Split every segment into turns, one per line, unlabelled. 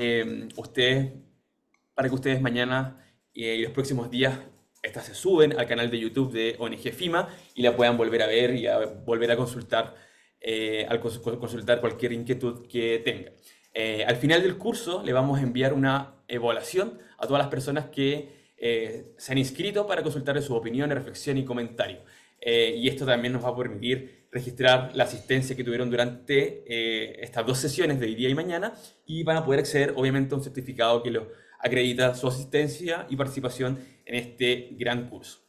Em, ustedes, para que ustedes mañana eh, y los próximos días estas se suben al canal de YouTube de ONG FIMA y la puedan volver a ver y a volver a consultar, eh, al consultar cualquier inquietud que tengan. Eh, al final del curso le vamos a enviar una evaluación a todas las personas que se han inscrito para consultar su opinión, reflexión y comentario. y esto también nos va a permitir registrar la asistencia que tuvieron durante eh, estas dos sesiones de hoy día y mañana y van a poder acceder obviamente a un certificado que los acredita su asistencia y participación en este gran curso.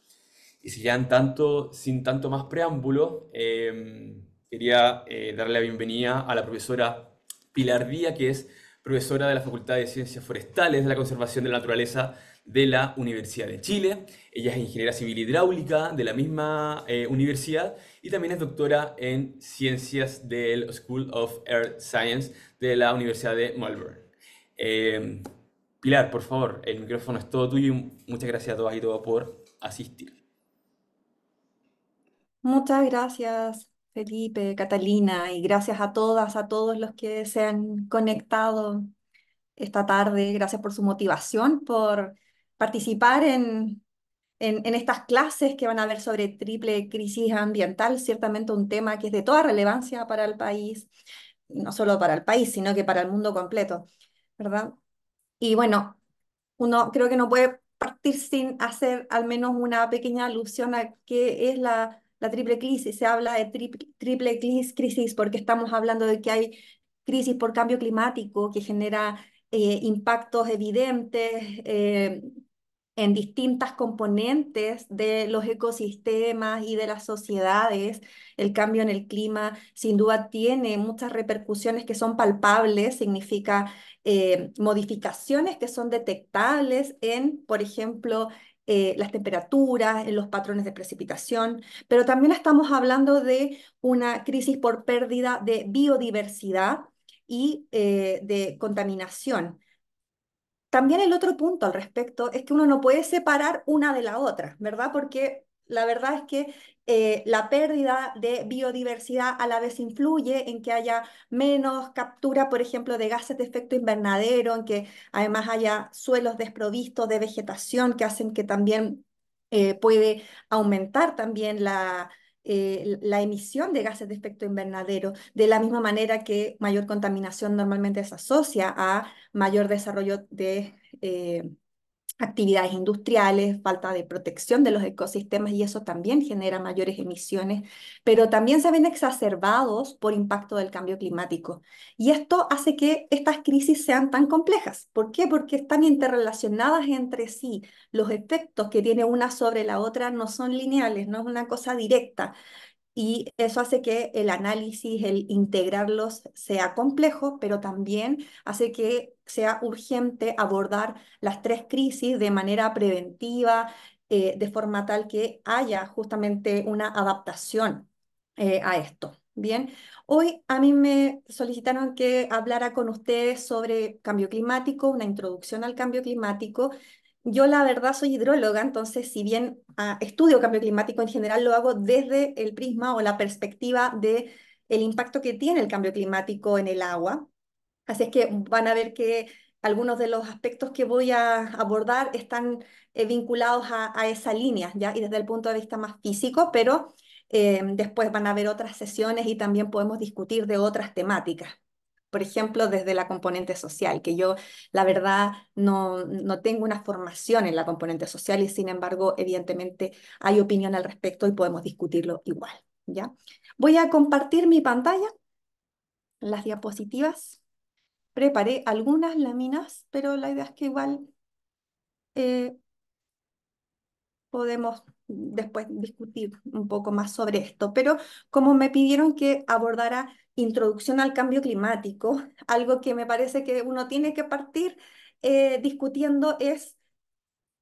Y si ya tanto, sin tanto más preámbulo, em, quería eh, darle la bienvenida a la profesora Pilar Díaz, que es profesora de la Facultad de Ciencias Forestales de la Conservación de la Naturaleza de la Universidad de Chile. Ella es ingeniera civil hidráulica de la misma eh, universidad y también es doctora en Ciencias del School of Earth Science de la Universidad de Melbourne. Em, Pilar, por favor, el micrófono es todo tuyo y muchas gracias a todas y todos por asistir.
Muchas gracias, Felipe, Catalina, y gracias a todas, a todos los que se han conectado esta tarde. Gracias por su motivación, por participar en en, estas clases que van a ver sobre triple crisis ambiental, ciertamente un tema que es de toda relevancia para el país, no solo para el país, sino que para el mundo completo, ¿verdad? Y bueno, uno creo que no puede partir sin hacer al menos una pequeña alusión a qué es la, la triple crisis. Se habla de triple crisis porque estamos hablando de que hay crisis por cambio climático que genera eh, impactos evidentes. Eh, en distintas componentes de los ecosistemas y de las sociedades. El cambio en el clima sin duda tiene muchas repercusiones que son palpables, significa eh, modificaciones que son detectables en, por ejemplo, eh, las temperaturas, en los patrones de precipitación, pero también estamos hablando de una crisis por pérdida de biodiversidad y eh, de contaminación. También el otro punto al respecto es que uno no puede separar una de la otra, ¿verdad? Porque la verdad es que eh, la pérdida de biodiversidad a la vez influye en que haya menos captura, por ejemplo, de gases de efecto invernadero, en que además haya suelos desprovistos de vegetación que hacen que también eh, puede aumentar también la, eh, la emisión de gases de efecto invernadero, de la misma manera que mayor contaminación normalmente se asocia a mayor desarrollo de eh, actividades industriales, falta de protección de los ecosistemas y eso también genera mayores emisiones, pero también se ven exacerbados por impacto del cambio climático. Y esto hace que estas crisis sean tan complejas. ¿Por qué? Porque están interrelacionadas entre sí. Los efectos que tiene una sobre la otra no son lineales, no es una cosa directa y eso hace que el análisis, el integrarlos sea complejo, pero también hace que sea urgente abordar las tres crisis de manera preventiva, eh, de forma tal que haya justamente una adaptación eh, a esto. Bien, hoy a mí me solicitaron que hablara con ustedes sobre cambio climático, una introducción al cambio climático yo la verdad soy hidróloga, entonces si bien ah, estudio cambio climático en general, lo hago desde el prisma o la perspectiva de el impacto que tiene el cambio climático en el agua. Así es que van a ver que algunos de los aspectos que voy a abordar están eh, vinculados a, esa línea, ¿ya? Y desde el punto de vista más físico, pero eh, después van a haber otras sesiones y también podemos discutir de otras temáticas por ejemplo, desde la componente social, que yo, la mm. verdad, no, no, tengo una formación en la componente social y sin embargo, evidentemente, hay opinión al respecto y podemos discutirlo igual. ¿ya? Voy a compartir mi pantalla, las diapositivas. Preparé algunas láminas, pero la idea es que igual eh, podemos después discutir un poco más sobre esto. Pero como me pidieron que abordara introducción al cambio climático, algo que me parece que uno tiene que partir eh, discutiendo es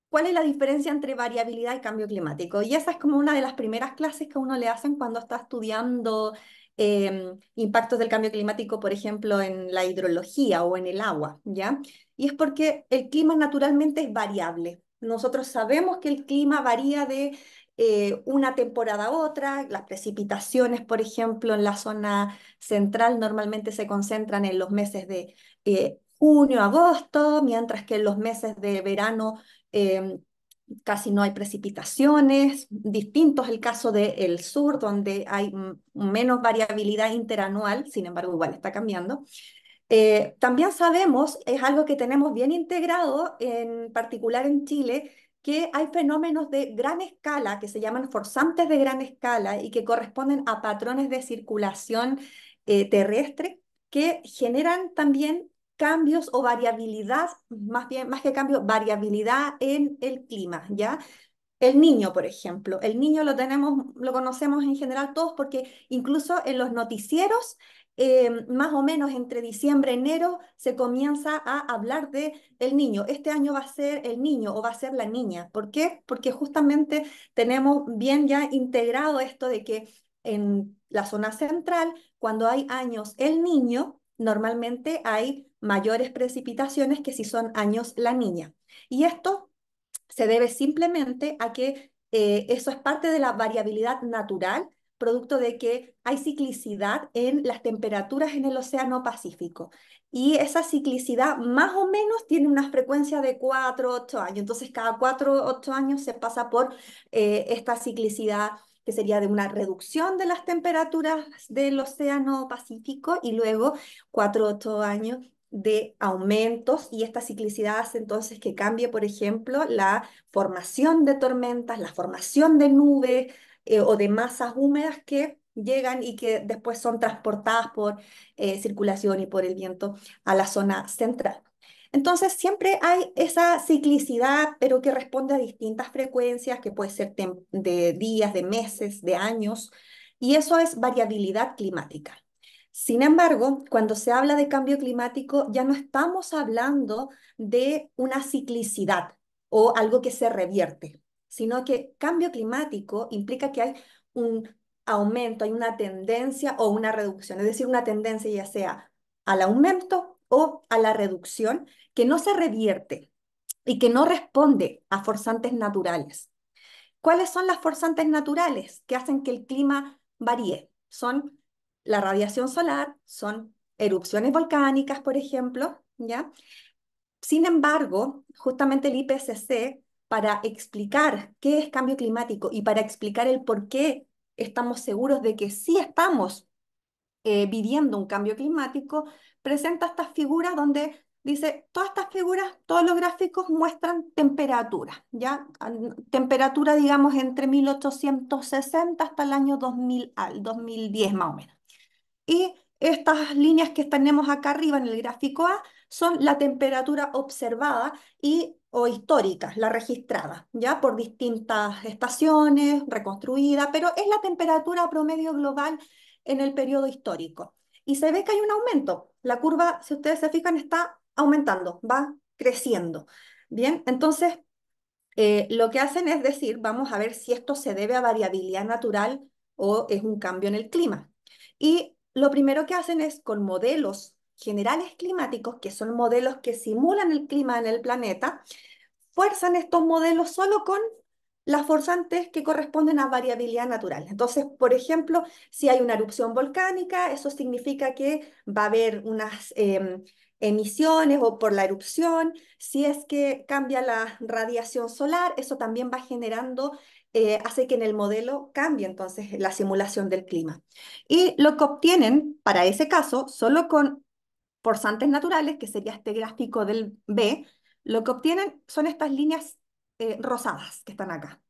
cuál es la diferencia entre variabilidad y cambio climático. Y esa es como una de las primeras clases que uno le hacen cuando está estudiando em, impactos del cambio climático, por ejemplo, en la hidrología o en el agua, ¿ya? Y es porque el clima naturalmente es variable. Nosotros sabemos que el clima varía de eh, una temporada a otra. Las precipitaciones, por ejemplo, en la zona central normalmente se concentran en los meses de eh, junio, agosto, mientras que en los meses de verano eh, casi no hay precipitaciones. Distinto es el caso del sur, donde hay menos variabilidad interanual, sin embargo, igual está cambiando. también sabemos, es algo que tenemos bien integrado, en particular en Chile, que hay fenómenos de gran escala que se llaman forzantes de gran escala y que corresponden a patrones de circulación eh, terrestre que generan también cambios o variabilidad, más bien, más que cambio, variabilidad en el clima, ¿ya? El niño, por ejemplo, el niño lo tenemos, lo conocemos en general todos porque incluso en los noticieros Em, más o menos entre diciembre, enero, se comienza a hablar de el niño. Este año va a ser el niño o va a ser la niña. ¿Por qué? Porque justamente tenemos bien ya integrado esto de que en la zona central, cuando hay años el niño, normalmente hay mayores precipitaciones que si son años la niña. Y esto se debe simplemente a que eh, eso es parte de la variabilidad natural producto de que hay ciclicidad en las temperaturas en el Océano Pacífico. Y esa ciclicidad más o menos tiene una frecuencia de 4 8 años. Entonces, cada 4 8 años se pasa por eh, esta ciclicidad que sería de una reducción de las temperaturas del Océano Pacífico y luego 4 8 años de aumentos y esta ciclicidad hace entonces que cambie, por ejemplo, la formación de tormentas, la formación de nubes, eh, o de masas húmedas que llegan y que después son transportadas por eh, circulación y por el viento a la zona central. Entonces siempre hay esa ciclicidad, pero que responde a distintas frecuencias, que puede ser de días, de meses, de años, y eso es variabilidad climática. Sin embargo, cuando se habla de cambio climático, ya no estamos hablando de una ciclicidad o algo que se revierte, sino que cambio climático implica que hay un aumento, hay una tendencia o una reducción, es decir, una tendencia ya sea al aumento o a la reducción que no se revierte y que no responde a forzantes naturales. ¿Cuáles son las forzantes naturales que hacen que el clima varíe? Son la radiación solar, son erupciones volcánicas, por ejemplo, ¿ya? Sin embargo, justamente el IPCC para explicar qué es cambio climático y para explicar el por qué estamos seguros de que sí estamos eh, viviendo un cambio climático, presenta estas figuras donde dice, todas estas figuras, todos los gráficos muestran temperatura, ¿ya? Temperatura, digamos, entre 1860 hasta el año 2000, 2010 más o menos. Y estas líneas que tenemos acá arriba en el gráfico A son la temperatura observada y o histórica, la registrada, ya por distintas estaciones, reconstruida, pero es la temperatura promedio global en el periodo histórico. Y se ve que hay un aumento. La curva, si ustedes se fijan, está aumentando, va creciendo. Bien, entonces eh, lo que hacen es decir, vamos a ver si esto se debe a variabilidad natural o es un cambio en el clima. Y lo primero que hacen es con modelos generales climáticos, que son modelos que simulan el clima en el planeta, fuerzan estos modelos solo con las forzantes que corresponden a variabilidad natural. Entonces, por ejemplo, si hay una erupción volcánica, eso significa que va a haber unas em, emisiones o por la erupción. Si es que cambia la radiación solar, eso también va generando eh, hace que en el modelo cambie entonces la simulación del clima. Y lo que obtienen para ese caso, solo con forzantes naturales, que sería este gráfico del B, lo que obtienen son estas líneas eh, rosadas que están acá.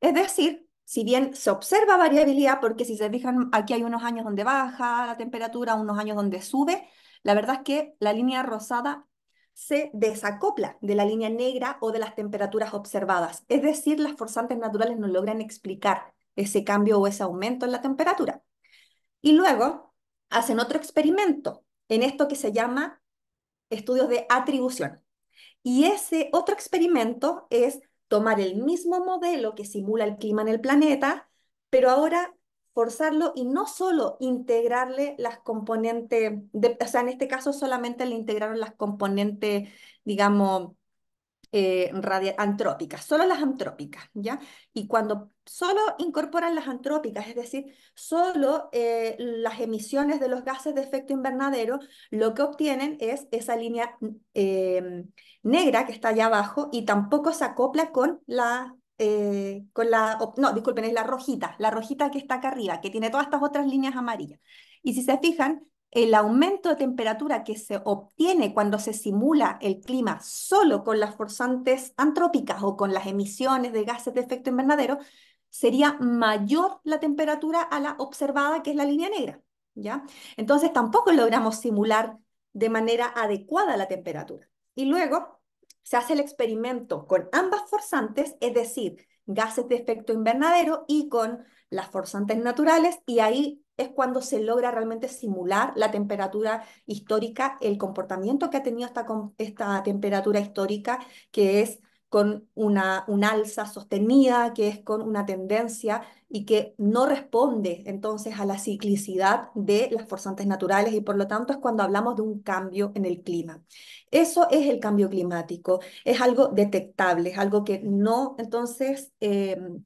Es decir, si bien se observa variabilidad, porque si se fijan, aquí hay unos años donde baja la temperatura, unos años donde sube, la verdad es que la línea rosada se desacopla de la línea negra o de las temperaturas observadas. Es decir, las forzantes naturales no logran explicar ese cambio o ese aumento en la temperatura. Y luego hacen otro experimento en esto que se llama estudios de atribución. Y ese otro experimento es tomar el mismo modelo que simula el clima en el planeta, pero ahora forzarlo y no solo integrarle las componentes, o sea, en este caso solamente le integraron las componentes, digamos, eh, antrópicas, solo las antrópicas, ¿ya? Y cuando solo incorporan las antrópicas, es decir, solo eh, las emisiones de los gases de efecto invernadero, lo que obtienen es esa línea eh, negra que está allá abajo y tampoco se acopla con la eh, con la, no, disculpen, es la rojita, la rojita que está acá arriba, que tiene todas estas otras líneas amarillas. Y si se fijan, el aumento de temperatura que se obtiene cuando se simula el clima solo con las forzantes antrópicas o con las emisiones de gases de efecto invernadero, sería mayor la temperatura a la observada, que es la línea negra. ¿ya? Entonces tampoco logramos simular de manera adecuada la temperatura. Y luego, se hace el experimento con ambas forzantes, es decir, gases de efecto invernadero y con las forzantes naturales, y ahí es cuando se logra realmente simular la temperatura histórica, el comportamiento que ha tenido esta, esta temperatura histórica, que es con una, alza sostenida, que es con una tendencia y que no responde entonces a la ciclicidad de las forzantes naturales y por lo tanto es cuando hablamos de un cambio en el clima. Eso es el cambio climático, es algo detectable, es algo que no entonces... Em,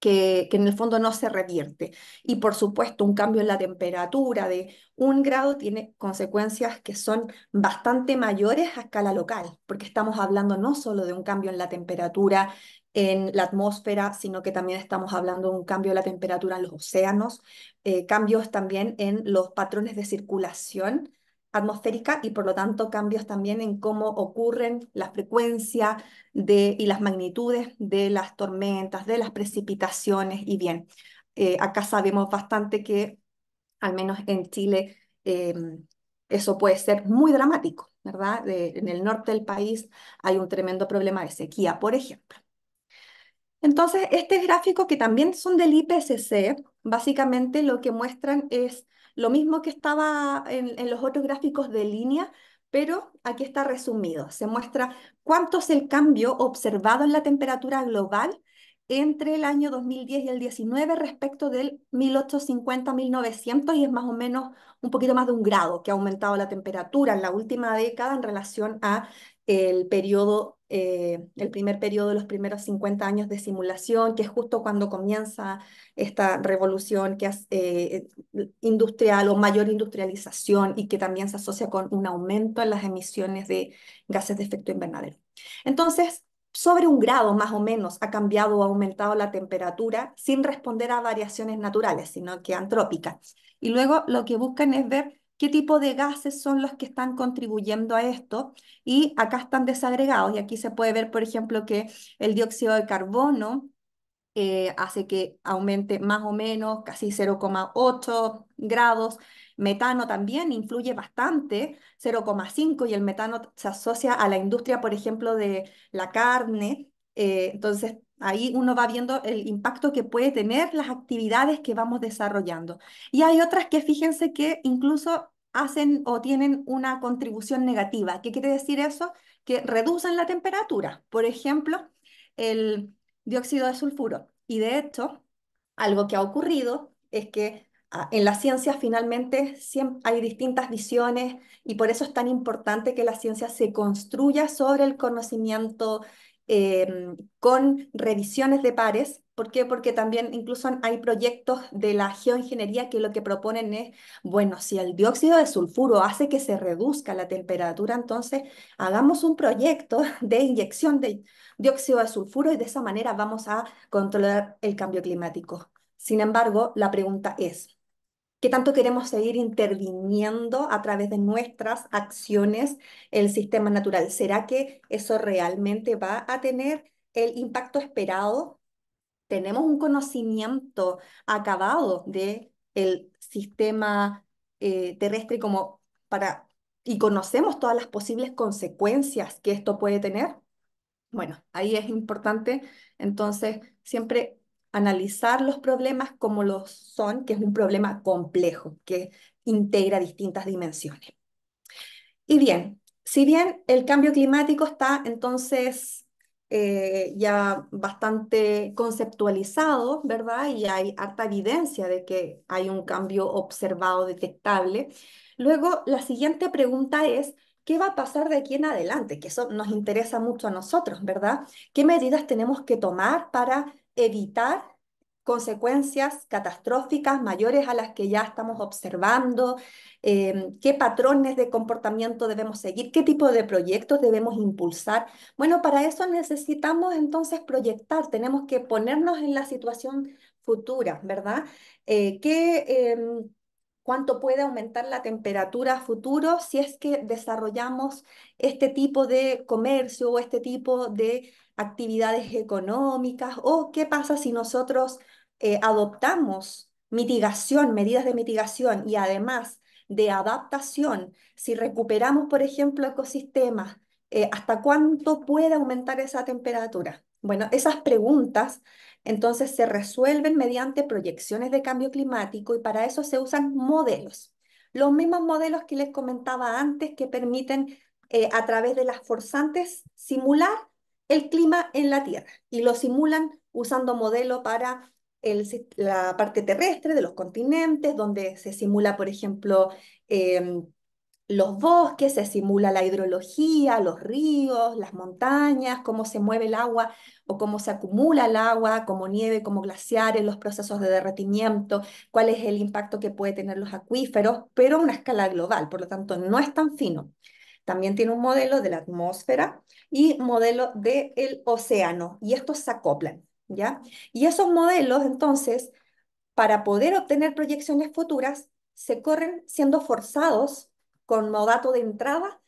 que, en el fondo no se revierte. Y por supuesto, un cambio en la temperatura de un grado tiene consecuencias que son bastante mayores a escala local, porque estamos hablando no solo de un cambio en la temperatura en la atmósfera, sino que también estamos hablando de un cambio en la temperatura en los océanos, eh, cambios también en los patrones de circulación atmosférica y por lo tanto cambios también en cómo ocurren la frecuencia de, y las magnitudes de las tormentas, de las precipitaciones y bien. Eh, acá sabemos bastante que, al menos en Chile, em, eso puede ser muy dramático, ¿verdad? en el norte del país hay un tremendo problema de sequía, por ejemplo. Entonces, este gráfico que también son del IPCC, básicamente lo que muestran es lo mismo que estaba en, los otros gráficos de línea, pero aquí está resumido. Se muestra cuánto es el cambio observado en la temperatura global entre el año 2010 y el 19 respecto del 1850-1900 y es más o menos un poquito más de un grado que ha aumentado la temperatura en la última década en relación a el periodo eh, el primer periodo, los primeros 50 años de simulación, que es justo cuando comienza esta revolución que es, eh, eh, industrial o mayor industrialización y que también se asocia con un aumento en las emisiones de gases de efecto invernadero. Entonces, sobre un grado más o menos ha cambiado o aumentado la temperatura sin responder a variaciones naturales, sino que antrópicas. Y luego lo que buscan es ver qué tipo de gases son los que están contribuyendo a esto. Y acá están desagregados. Y aquí se puede ver, por ejemplo, que el dióxido de carbono eh, hace que aumente más o menos casi 0,8 grados. Metano también influye bastante, 0,5, y el metano se asocia a la industria, por ejemplo, de la carne, eh, entonces, ahí uno va viendo el impacto que puede tener las actividades que vamos desarrollando. Y hay otras que fíjense que incluso hacen o tienen una contribución negativa. ¿Qué quiere decir eso? Que reducen la temperatura. Por ejemplo, el dióxido de sulfuro. Y de hecho, algo que ha ocurrido es que ah, en la ciencia finalmente hay distintas visiones y por eso es tan importante que la ciencia se construya sobre el conocimiento Em, con revisiones de pares. ¿Por qué? Porque también incluso hay proyectos de la geoingeniería que lo que proponen es, bueno, si el dióxido de sulfuro hace que se reduzca la temperatura, entonces hagamos un proyecto de inyección de dióxido de sulfuro y de esa manera vamos a controlar el cambio climático. Sin embargo, la pregunta es, qué tanto queremos seguir interviniendo a través de nuestras acciones el sistema natural. ¿Será que eso realmente va a tener el impacto esperado? ¿Tenemos un conocimiento acabado del el sistema eh, terrestre como para y conocemos todas las posibles consecuencias que esto puede tener? Bueno, ahí es importante entonces siempre analizar los problemas como los son, que es un problema complejo, que integra distintas dimensiones. Y bien, si bien el cambio climático está entonces eh, ya bastante conceptualizado, ¿verdad? Y hay harta evidencia de que hay un cambio observado, detectable. Luego, la siguiente pregunta es, ¿qué va a pasar de aquí en adelante? Que eso nos interesa mucho a nosotros, ¿verdad? ¿Qué medidas tenemos que tomar para evitar consecuencias catastróficas mayores a las que ya estamos observando, em, qué patrones de comportamiento debemos seguir, qué tipo de proyectos debemos impulsar. Bueno, para eso necesitamos entonces proyectar, tenemos que ponernos en la situación futura, ¿verdad? Eh, ¿Qué em, cuánto puede aumentar la temperatura a futuro si es que desarrollamos este tipo de comercio o este tipo de actividades económicas o qué pasa si nosotros eh, adoptamos mitigación, medidas de mitigación y además de adaptación, si recuperamos, por ejemplo, ecosistemas, eh, ¿hasta cuánto puede aumentar esa temperatura? Bueno, esas preguntas entonces se resuelven mediante proyecciones de cambio climático y para eso se usan modelos. Los mismos modelos que les comentaba antes que permiten eh, a través de las forzantes simular el clima en la Tierra y lo simulan usando modelos para la parte terrestre de los continentes, donde se simula, por ejemplo, em, los bosques, se simula la hidrología, los ríos, las montañas, cómo se mueve el agua o cómo se acumula el agua, como nieve, como glaciares, los procesos de derretimiento, cuál es el impacto que puede tener los acuíferos, pero a una escala global, por lo tanto no es tan fino. También tiene un modelo de la atmósfera y modelo del océano, y estos se acoplan, ¿ya? Y esos modelos, entonces, para poder obtener proyecciones futuras, se corren siendo forzados dato de entrada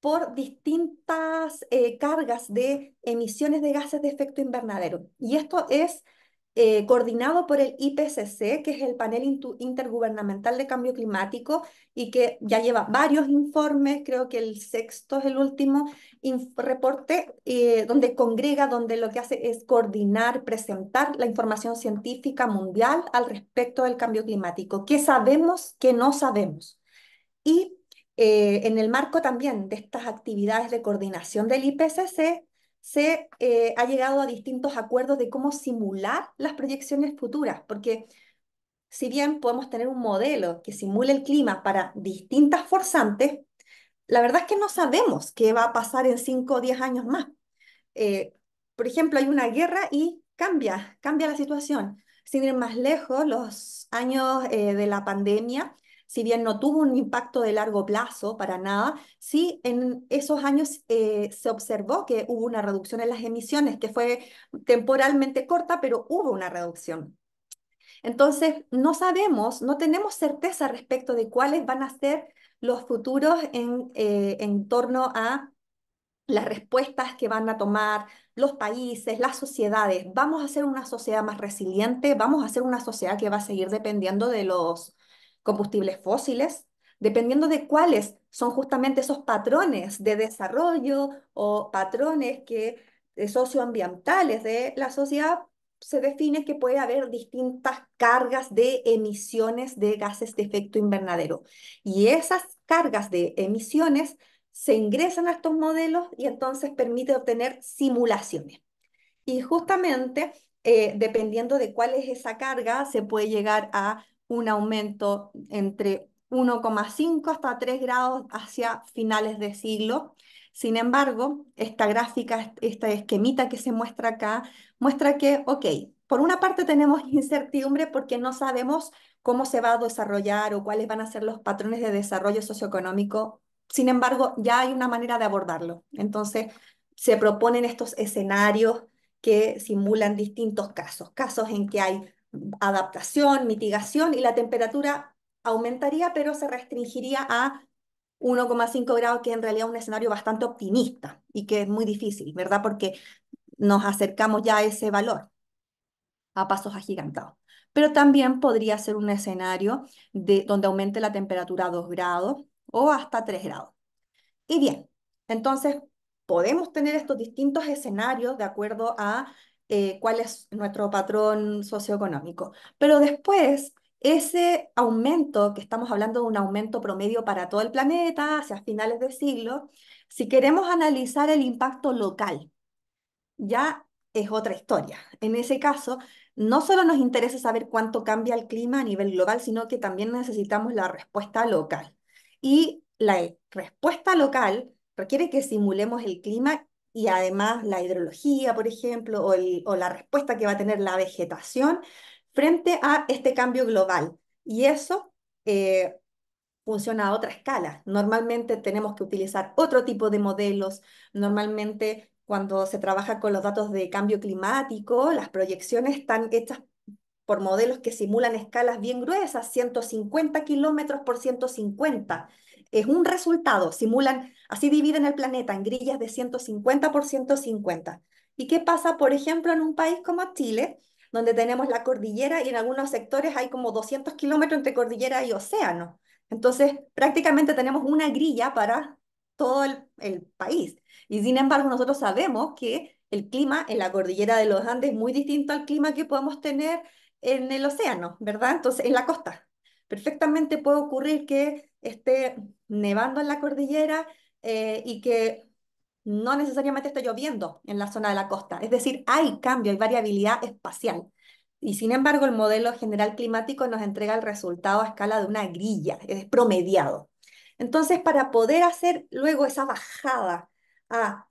por distintas eh, cargas de emisiones de gases de efecto invernadero. Y esto es eh, coordinado por el IPCC, que es el panel intergubernamental de cambio climático y que ya lleva varios informes, creo que el sexto es el último reporte, eh, donde congrega, donde lo que hace es coordinar, presentar la información científica mundial al respecto del cambio climático, qué sabemos, qué no sabemos. Y eh, en el marco también de estas actividades de coordinación del IPCC, se eh, ha llegado a distintos acuerdos de cómo simular las proyecciones futuras, porque si bien podemos tener un modelo que simule el clima para distintas forzantes, la verdad es que no sabemos qué va a pasar en 5 o 10 años más. Eh, por ejemplo, hay una guerra y cambia, cambia la situación. Sin ir más lejos, los años de la pandemia si bien no tuvo un impacto de largo plazo para nada, sí en esos años eh, se observó que hubo una reducción en las emisiones, que fue temporalmente corta, pero hubo una reducción. Entonces, no sabemos, no tenemos certeza respecto de cuáles van a ser los futuros en, eh, en torno a las respuestas que van a tomar los países, las sociedades. Vamos a ser una sociedad más resiliente, vamos a ser una sociedad que va a seguir dependiendo de los combustibles fósiles, dependiendo de cuáles son justamente esos patrones de desarrollo o patrones que, eh, socioambientales de la sociedad, se define que puede haber distintas cargas de emisiones de gases de efecto invernadero. Y esas cargas de emisiones se ingresan a estos modelos y entonces permite obtener simulaciones. Y justamente, eh, dependiendo de cuál es esa carga, se puede llegar a un aumento entre 1,5 hasta 3 grados hacia finales de siglo. Sin embargo, esta gráfica, esta esquemita que se muestra acá, muestra que, ok, por una parte tenemos incertidumbre porque no sabemos cómo se va a desarrollar o cuáles van a ser los patrones de desarrollo socioeconómico. Sin embargo, ya hay una manera de abordarlo. Entonces, se proponen estos escenarios que simulan distintos casos, casos en que hay adaptación, mitigación y la temperatura aumentaría, pero se restringiría a 1,5 grados, que en realidad es un escenario bastante optimista y que es muy difícil, ¿verdad? Porque nos acercamos ya a ese valor a pasos agigantados. Pero también podría ser un escenario de, donde aumente la temperatura a 2 grados o hasta 3 grados. Y bien, entonces podemos tener estos distintos escenarios de acuerdo a eh, cuál es nuestro patrón socioeconómico. Pero después, ese aumento, que estamos hablando de un aumento promedio para todo el planeta hacia finales de siglo, si queremos analizar el impacto local, ya es otra historia. En ese caso, no solo nos interesa saber cuánto cambia el clima a nivel global, sino que también necesitamos la respuesta local. Y la respuesta local requiere que simulemos el clima y además la hidrología, por ejemplo, o, la respuesta que va a tener la vegetación frente a este cambio global. Y eso eh, funciona a otra escala. Normalmente tenemos que utilizar otro tipo de modelos, normalmente cuando se trabaja con los datos de cambio climático, las proyecciones están hechas por modelos que simulan escalas bien gruesas, 150 kilómetros por 150. Es un resultado, simulan Así dividen el planeta en grillas de 150 por 150. ¿Y qué pasa, por ejemplo, en un país como Chile, donde tenemos la cordillera y en algunos sectores hay como 200 kilómetros entre cordillera y océano? Entonces, prácticamente tenemos una grilla para todo el, país. Y sin embargo, nosotros sabemos que el clima en la cordillera de los Andes es muy distinto al clima que podemos tener en el océano, ¿verdad? Entonces, en la costa. Perfectamente puede ocurrir que esté nevando en la cordillera eh, y que no necesariamente está lloviendo en la zona de la costa. Es decir, hay cambio, hay variabilidad espacial. Y sin embargo, el modelo general climático nos entrega el resultado a escala de una grilla, es promediado. Entonces, para poder hacer luego esa bajada a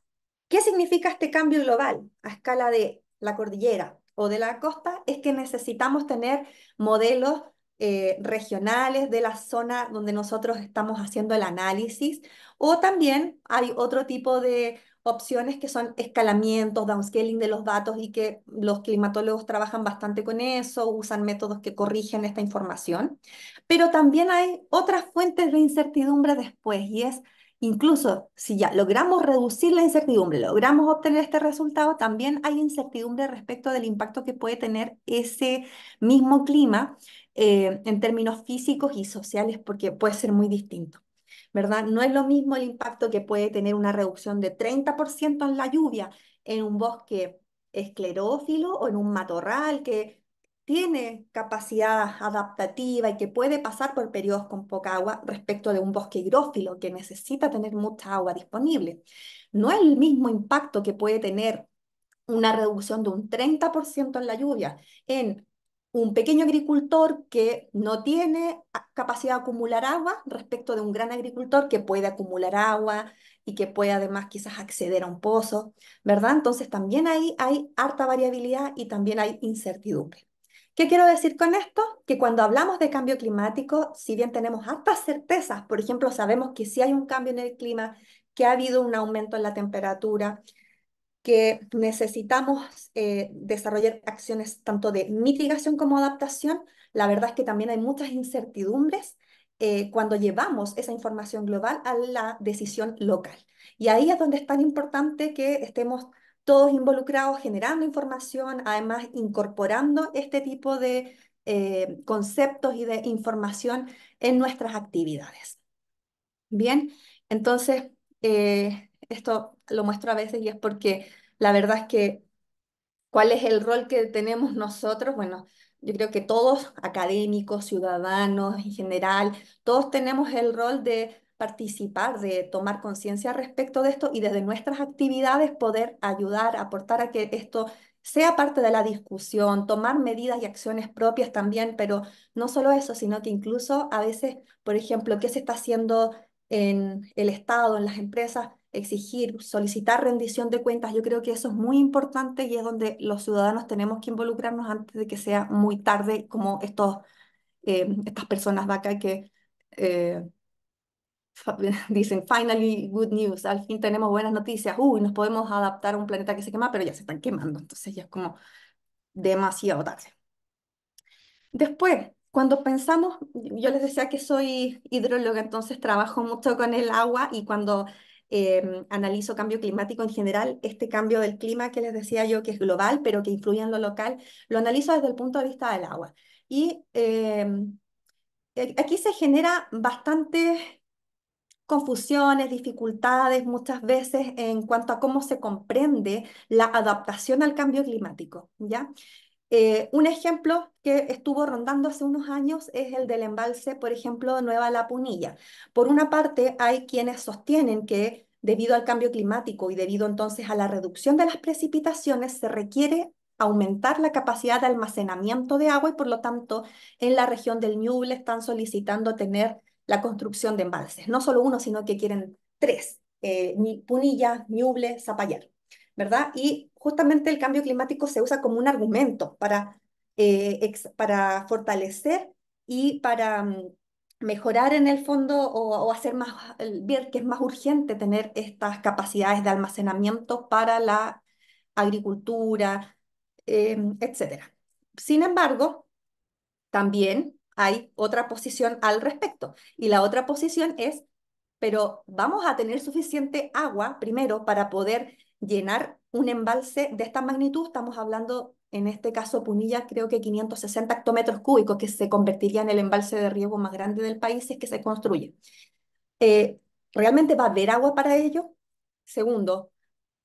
qué significa este cambio global a escala de la cordillera o de la costa, es que necesitamos tener modelos eh, regionales de la zona donde nosotros estamos haciendo el análisis, o también hay otro tipo de opciones que son escalamientos, downscaling de los datos y que los climatólogos trabajan bastante con eso, usan métodos que corrigen esta información. Pero también hay otras fuentes de incertidumbre después y es incluso si ya logramos reducir la incertidumbre, logramos obtener este resultado, también hay incertidumbre respecto del impacto que puede tener ese mismo clima eh, en términos físicos y sociales porque puede ser muy distinto. ¿verdad? No es lo mismo el impacto que puede tener una reducción de 30% en la lluvia en un bosque esclerófilo o en un matorral que tiene capacidad adaptativa y que puede pasar por periodos con poca agua respecto de un bosque hidrófilo que necesita tener mucha agua disponible. No es el mismo impacto que puede tener una reducción de un 30% en la lluvia en un pequeño agricultor que no tiene capacidad de acumular agua respecto de un gran agricultor que puede acumular agua y que puede además quizás acceder a un pozo, ¿verdad? Entonces también ahí hay harta variabilidad y también hay incertidumbre. ¿Qué quiero decir con esto? Que cuando hablamos de cambio climático, si bien tenemos hartas certezas, por ejemplo, sabemos que si hay un cambio en el clima, que ha habido un aumento en la temperatura, que necesitamos eh, desarrollar acciones tanto de mitigación como adaptación. La verdad es que también hay muchas incertidumbres eh, cuando llevamos esa información global a la decisión local. Y ahí es donde es tan importante que estemos todos involucrados generando información, además incorporando este tipo de eh, conceptos y de información en nuestras actividades. Bien, entonces esto lo muestro a veces y es porque la verdad es que cuál es el rol que tenemos nosotros, bueno, yo creo que todos, académicos, ciudadanos en general, todos tenemos el rol de participar, de tomar conciencia respecto de esto y desde nuestras actividades poder ayudar, aportar a que esto sea parte de la discusión, tomar medidas y acciones propias también, pero no solo eso, sino que incluso a veces, por ejemplo, qué se está haciendo en el Estado, en las empresas, exigir, solicitar rendición de cuentas. Yo creo que eso es muy importante y es donde los ciudadanos tenemos que involucrarnos antes de que sea muy tarde, como estos, em, estas personas de acá que eh, dicen, finally, good news, al fin tenemos buenas noticias, uy, nos podemos adaptar a un planeta que se quema, pero ya se están quemando, entonces ya es como demasiado tarde. Después, cuando pensamos, yo les decía que soy hidróloga, entonces trabajo mucho con el agua y cuando Em, analizo cambio climático en general, este cambio del clima que les decía yo que es global, pero que influye en lo local, lo analizo desde el punto de vista del agua. Y em, e-, aquí se genera bastantes confusiones, dificultades muchas veces en cuanto a cómo se comprende la adaptación al cambio climático, ¿ya? Eh, un ejemplo que estuvo rondando hace unos años es el del embalse, por ejemplo, Nueva La Punilla. Por una parte, hay quienes sostienen que debido al cambio climático y debido entonces a la reducción de las precipitaciones, se requiere aumentar la capacidad de almacenamiento de agua y por lo tanto en la región del Ñuble están solicitando tener la construcción de embalses, no solo uno, sino que quieren tres, eh, Punilla, Ñuble, Zapallar. ¿verdad? Y justamente el cambio climático se usa como un argumento para, eh, para fortalecer y para mm, mejorar en el fondo o, hacer más, ver que es más urgente tener estas capacidades de almacenamiento para la agricultura, em, etc. Sin embargo, también hay otra posición al respecto. Y la otra posición es, pero vamos a tener suficiente agua primero para poder llenar un embalse de esta magnitud, estamos hablando en este caso Punilla, creo que 560 hectómetros cúbicos, que se convertiría en el embalse de riego más grande del país si es que se construye. Eh, ¿Realmente va a haber agua para ello? Segundo,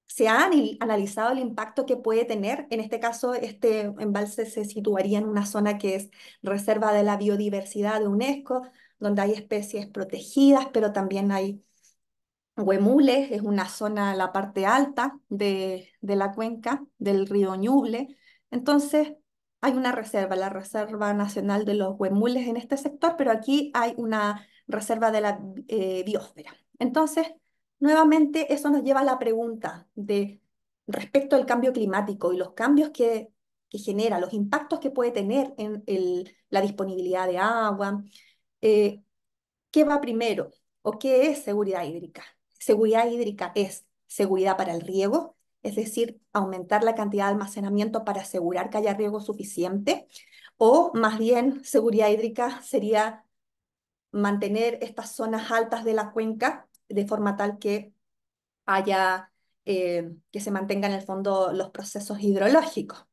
¿se ha analizado el impacto que puede tener? En este caso, este embalse se situaría en una zona que es reserva de la biodiversidad de UNESCO, donde hay especies protegidas, pero también hay Huemules es una zona, la parte alta de, la cuenca del río Ñuble. Entonces, hay una reserva, la Reserva Nacional de los Huemules en este sector, pero aquí hay una reserva de la eh, biosfera. Entonces, nuevamente, eso nos lleva a la pregunta de respecto al cambio climático y los cambios que, que genera, los impactos que puede tener en la disponibilidad de agua. Eh, ¿Qué va primero o qué es seguridad hídrica? Seguridad hídrica es seguridad para el riego, es decir, aumentar la cantidad de almacenamiento para asegurar que haya riego suficiente, o más bien seguridad hídrica sería mantener estas zonas altas de la cuenca de forma tal que haya, eh, que se mantengan en el fondo los procesos hidrológicos.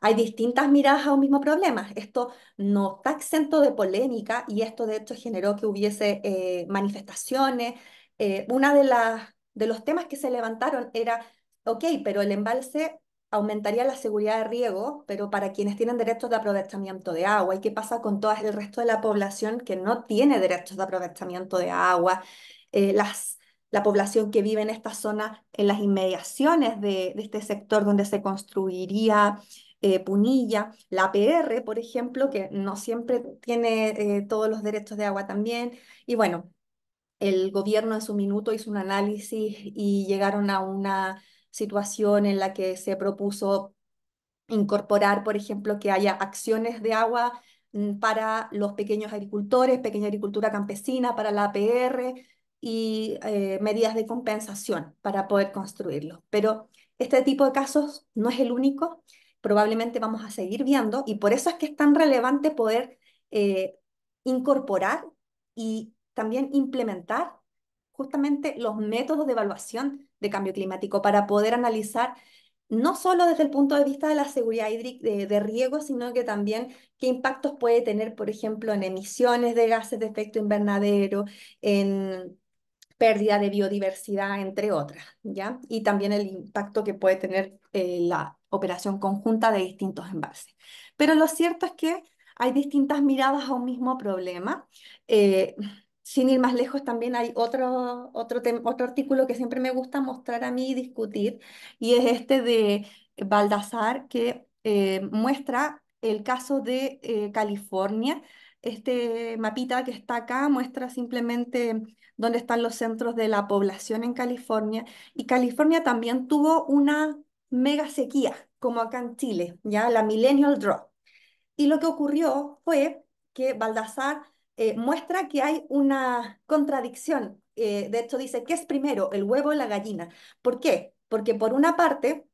Hay distintas miradas a un mismo problema. Esto no está exento de polémica y esto de hecho generó que hubiese eh, manifestaciones, uno eh, una de, las, de los temas que se levantaron era, ok, pero el embalse aumentaría la seguridad de riego, pero para quienes tienen derechos de aprovechamiento de agua, ¿y qué pasa con todo el resto de la población que no tiene derechos de aprovechamiento de agua? Eh, las, la población que vive en esta zona, en las inmediaciones de, este sector donde se construiría eh, Punilla, la PR, por ejemplo, que no siempre tiene todos los derechos de agua también, y bueno, el gobierno en su minuto hizo un análisis y llegaron a una situación en la que se propuso incorporar, por ejemplo, que haya acciones de agua mm, para los pequeños agricultores, pequeña agricultura campesina, para la APR y eh, medidas de compensación para poder construirlo. Pero este tipo de casos no es el único, probablemente vamos a seguir viendo y por eso es que es tan relevante poder eh, incorporar y también implementar justamente los métodos de evaluación de cambio climático para poder analizar no solo desde el punto de vista de la seguridad hídrica de, riego, sino que también qué impactos puede tener, por ejemplo, en emisiones de gases de efecto invernadero, en pérdida de biodiversidad, entre otras, ¿ya? Y también el impacto que puede tener eh, la operación conjunta de distintos embalses. Pero lo cierto es que hay distintas miradas a un mismo problema. Eh, sin ir más lejos, también hay otro, otro, otro artículo que siempre me gusta mostrar a mí y discutir, y es este de Baldassar, que eh, muestra el caso de eh, California. Este mapita que está acá muestra simplemente dónde están los centros de la población en California. Y California también tuvo una mega sequía, como acá en Chile, ya la Millennial Drought. Y lo que ocurrió fue que Baldassar eh, muestra que hay una contradicción. Eh, de hecho, dice, ¿qué es primero, el huevo o la gallina? ¿Por qué? Porque por una parte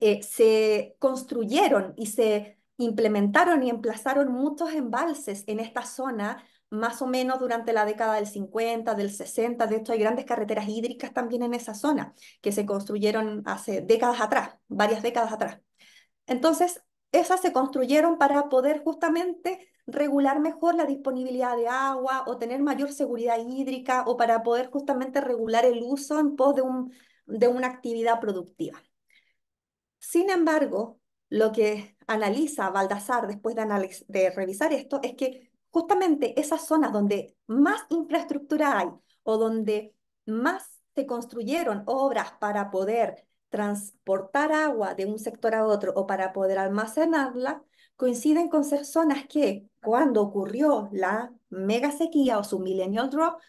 eh, se construyeron y se implementaron y emplazaron muchos embalses en esta zona más o menos durante la década del 50, del 60. De hecho, hay grandes carreteras hídricas también en esa zona que se construyeron hace décadas atrás, varias décadas atrás. Entonces, esas se construyeron para poder justamente regular mejor la disponibilidad de agua o tener mayor seguridad hídrica o para poder justamente regular el uso en pos de, una actividad productiva. Sin embargo, lo que analiza Baldassar después de, de revisar esto es que justamente esas zonas donde más infraestructura hay o donde más se construyeron obras para poder transportar agua de un sector a otro o para poder almacenarla, coinciden con personas que cuando ocurrió la mega sequía o su millennial drop,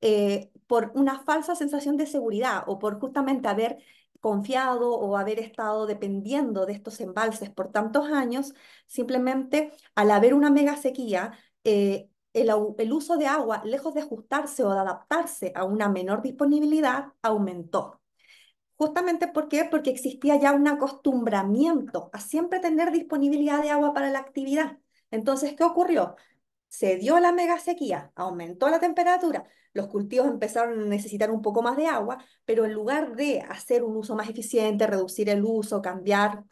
eh, por una falsa sensación de seguridad o por justamente haber confiado o haber estado dependiendo de estos embalses por tantos años, simplemente al haber una mega sequía, eh, el, uso de agua, lejos de ajustarse o de adaptarse a una menor disponibilidad, aumentó. Justamente ¿por qué? porque existía ya un acostumbramiento a siempre tener disponibilidad de agua para la actividad. Entonces, ¿qué ocurrió? Se dio la mega sequía, aumentó la temperatura, los cultivos empezaron a necesitar un poco más de agua, pero en lugar de hacer un uso más eficiente, reducir el uso, cambiar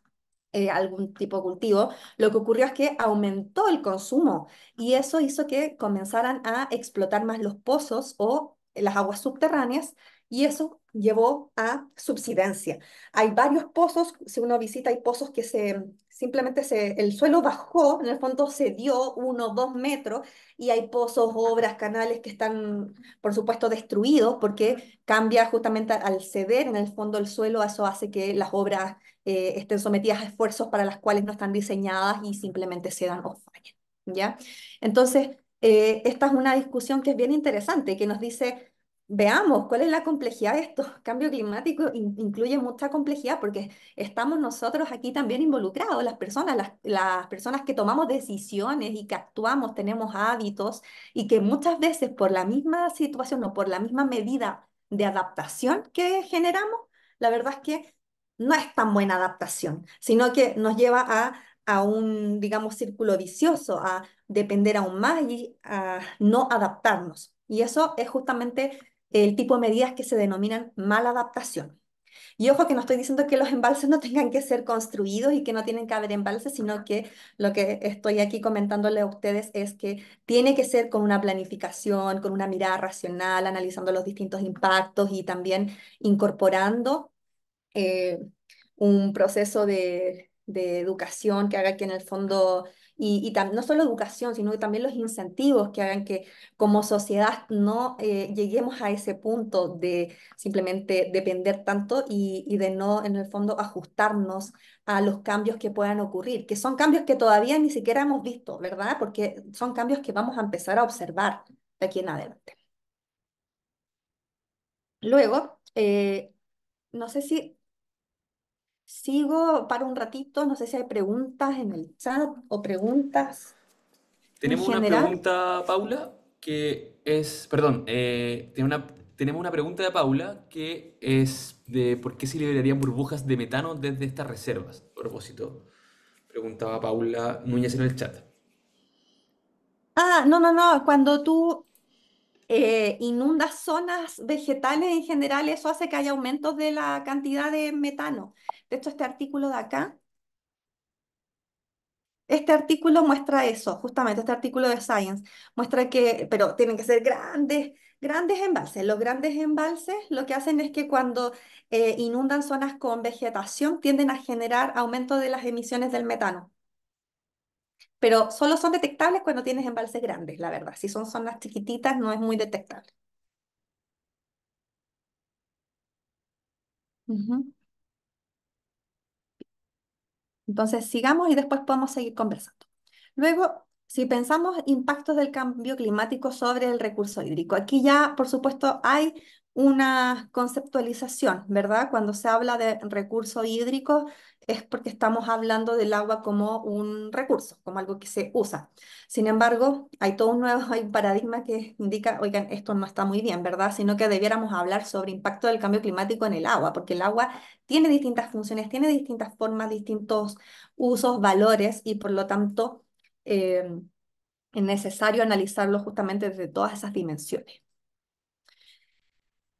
eh, algún tipo de cultivo, lo que ocurrió es que aumentó el consumo y eso hizo que comenzaran a explotar más los pozos o las aguas subterráneas y eso llevó a subsidencia. Hay varios pozos, si uno visita, hay pozos que se simplemente se, el suelo bajó, en el fondo cedió dio o dos metros y hay pozos, obras, canales que están, por supuesto, destruidos porque cambia justamente al ceder en el fondo el suelo, eso hace que las obras eh, estén sometidas a esfuerzos para las cuales no están diseñadas y simplemente se dan o fallan. ¿ya? Entonces, eh, esta es una discusión que es bien interesante, que nos dice veamos cuál es la complejidad de esto. cambio climático incluye mucha complejidad porque estamos nosotros aquí también involucrados, las personas, las, las, personas que tomamos decisiones y que actuamos, tenemos hábitos y que muchas veces por la misma situación o por la misma medida de adaptación que generamos, la verdad es que no es tan buena adaptación, sino que nos lleva a, a un, digamos, círculo vicioso, a depender aún más y a no adaptarnos. Y eso es justamente el tipo de medidas que se denominan mala adaptación. Y ojo que no estoy diciendo que los embalses no tengan que ser construidos y que no tienen que haber embalses, sino que lo que estoy aquí comentándole a ustedes es que tiene que ser con una planificación, con una mirada racional, analizando los distintos impactos y también incorporando eh, un proceso de educación que haga que en el fondo y, no solo educación, sino también los incentivos que hagan que como sociedad no eh, lleguemos a ese punto de simplemente depender tanto y, de no, en el fondo, ajustarnos a los cambios que puedan ocurrir, que son cambios que todavía ni siquiera hemos visto, ¿verdad? Porque son cambios que vamos a empezar a observar de aquí en adelante. Luego, eh, no sé si Sigo para un ratito, no sé si hay preguntas en el chat o preguntas. Tenemos una
pregunta, Paula, que es, perdón, eh, tenemos una pregunta de Paula que es de por qué se liberarían burbujas de metano desde estas reservas. A propósito, preguntaba Paula Núñez en el
chat. Ah, no, no, no, cuando tú eh, inunda zonas vegetales en general, eso hace que haya aumentos de la cantidad de metano. De hecho, este artículo de acá, este artículo muestra eso, justamente este artículo de Science, muestra que, pero tienen que ser grandes, grandes embalses. Los grandes embalses lo que hacen es que cuando eh, inundan zonas con vegetación tienden a generar aumento de las emisiones del metano pero solo son detectables cuando tienes embalses grandes, la verdad. Si son zonas chiquititas, no es muy detectable. Entonces, sigamos y después podemos seguir conversando. Luego, si pensamos impactos del cambio climático sobre el recurso hídrico, aquí ya, por supuesto, hay una conceptualización, ¿verdad? Cuando se habla de recurso hídrico es porque estamos hablando del agua como un recurso, como algo que se usa. Sin embargo, hay todo un nuevo hay paradigma que indica, oigan, esto no está muy bien, ¿verdad? Sino que debiéramos hablar sobre impacto del cambio climático en el agua, porque el agua tiene distintas funciones, tiene distintas formas, distintos usos, valores y por lo tanto eh, es necesario analizarlo justamente desde todas esas dimensiones.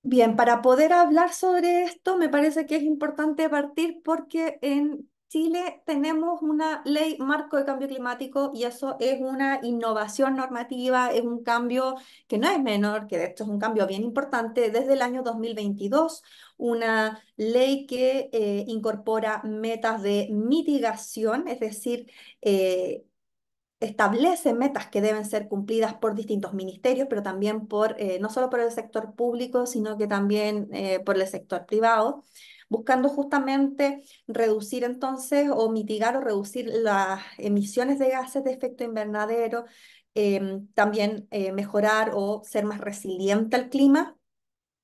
Bien, para poder hablar sobre esto, me parece que es importante partir porque en Chile tenemos una ley marco de cambio climático y eso es una innovación normativa, es un cambio que no es menor, que de hecho es un cambio bien importante desde el año 2022, una ley que eh, incorpora metas de mitigación, es decir, eh, establece metas que deben ser cumplidas por distintos ministerios, pero también por, eh, no solo por el sector público, sino que también eh, por el sector privado, buscando justamente reducir entonces o mitigar o reducir las emisiones de gases de efecto invernadero, em, también eh, mejorar o ser más resiliente al clima.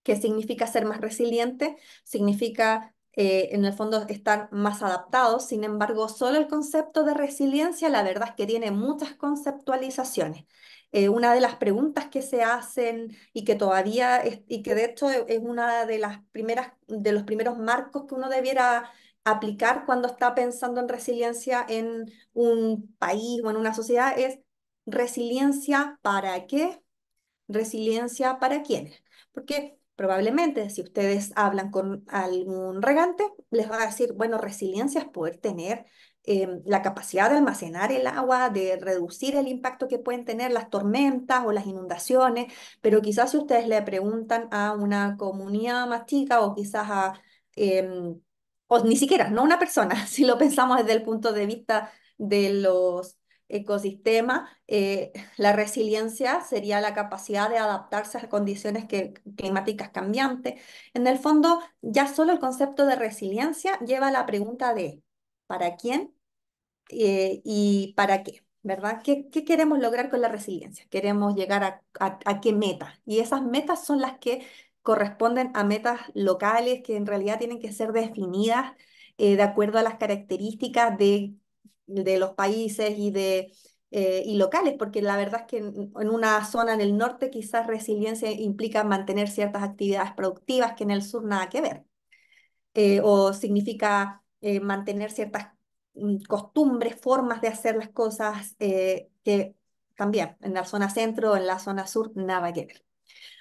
que significa ser más resiliente? Significa eh, en el fondo están más adaptados, sin embargo, solo el concepto de resiliencia, la verdad es que tiene muchas conceptualizaciones. Eh, una de las preguntas que se hacen y que todavía, y que de hecho es una de las primeras, de los primeros marcos que uno debiera aplicar cuando está pensando en resiliencia en un país o en una sociedad, es resiliencia para qué, resiliencia para quién. Porque Probablemente, si ustedes hablan con algún regante, les va a decir, bueno, resiliencia es poder tener em, la capacidad de almacenar el agua, de reducir el impacto que pueden tener las tormentas o las inundaciones, pero quizás si ustedes le preguntan a una comunidad más chica o quizás a, em, o ni siquiera, no una persona, si lo pensamos desde el punto de vista de los ecosistema, eh, la resiliencia sería la capacidad de adaptarse a condiciones climáticas cambiantes. En el fondo, ya solo el concepto de resiliencia lleva a la pregunta de ¿para quién? Eh, y ¿para qué? ¿Verdad? ¿Qué, queremos lograr con la resiliencia? ¿Queremos llegar a, qué meta? Y esas metas son las que corresponden a metas locales que en realidad tienen que ser definidas eh, de acuerdo a las características de de los países y de... Eh, y locales, porque la verdad es que en, una zona en el norte quizás resiliencia implica mantener ciertas actividades productivas que en el sur nada que ver, eh, o significa eh, mantener ciertas mm, costumbres, formas de hacer las cosas que también en la zona centro o en la zona sur nada que ver.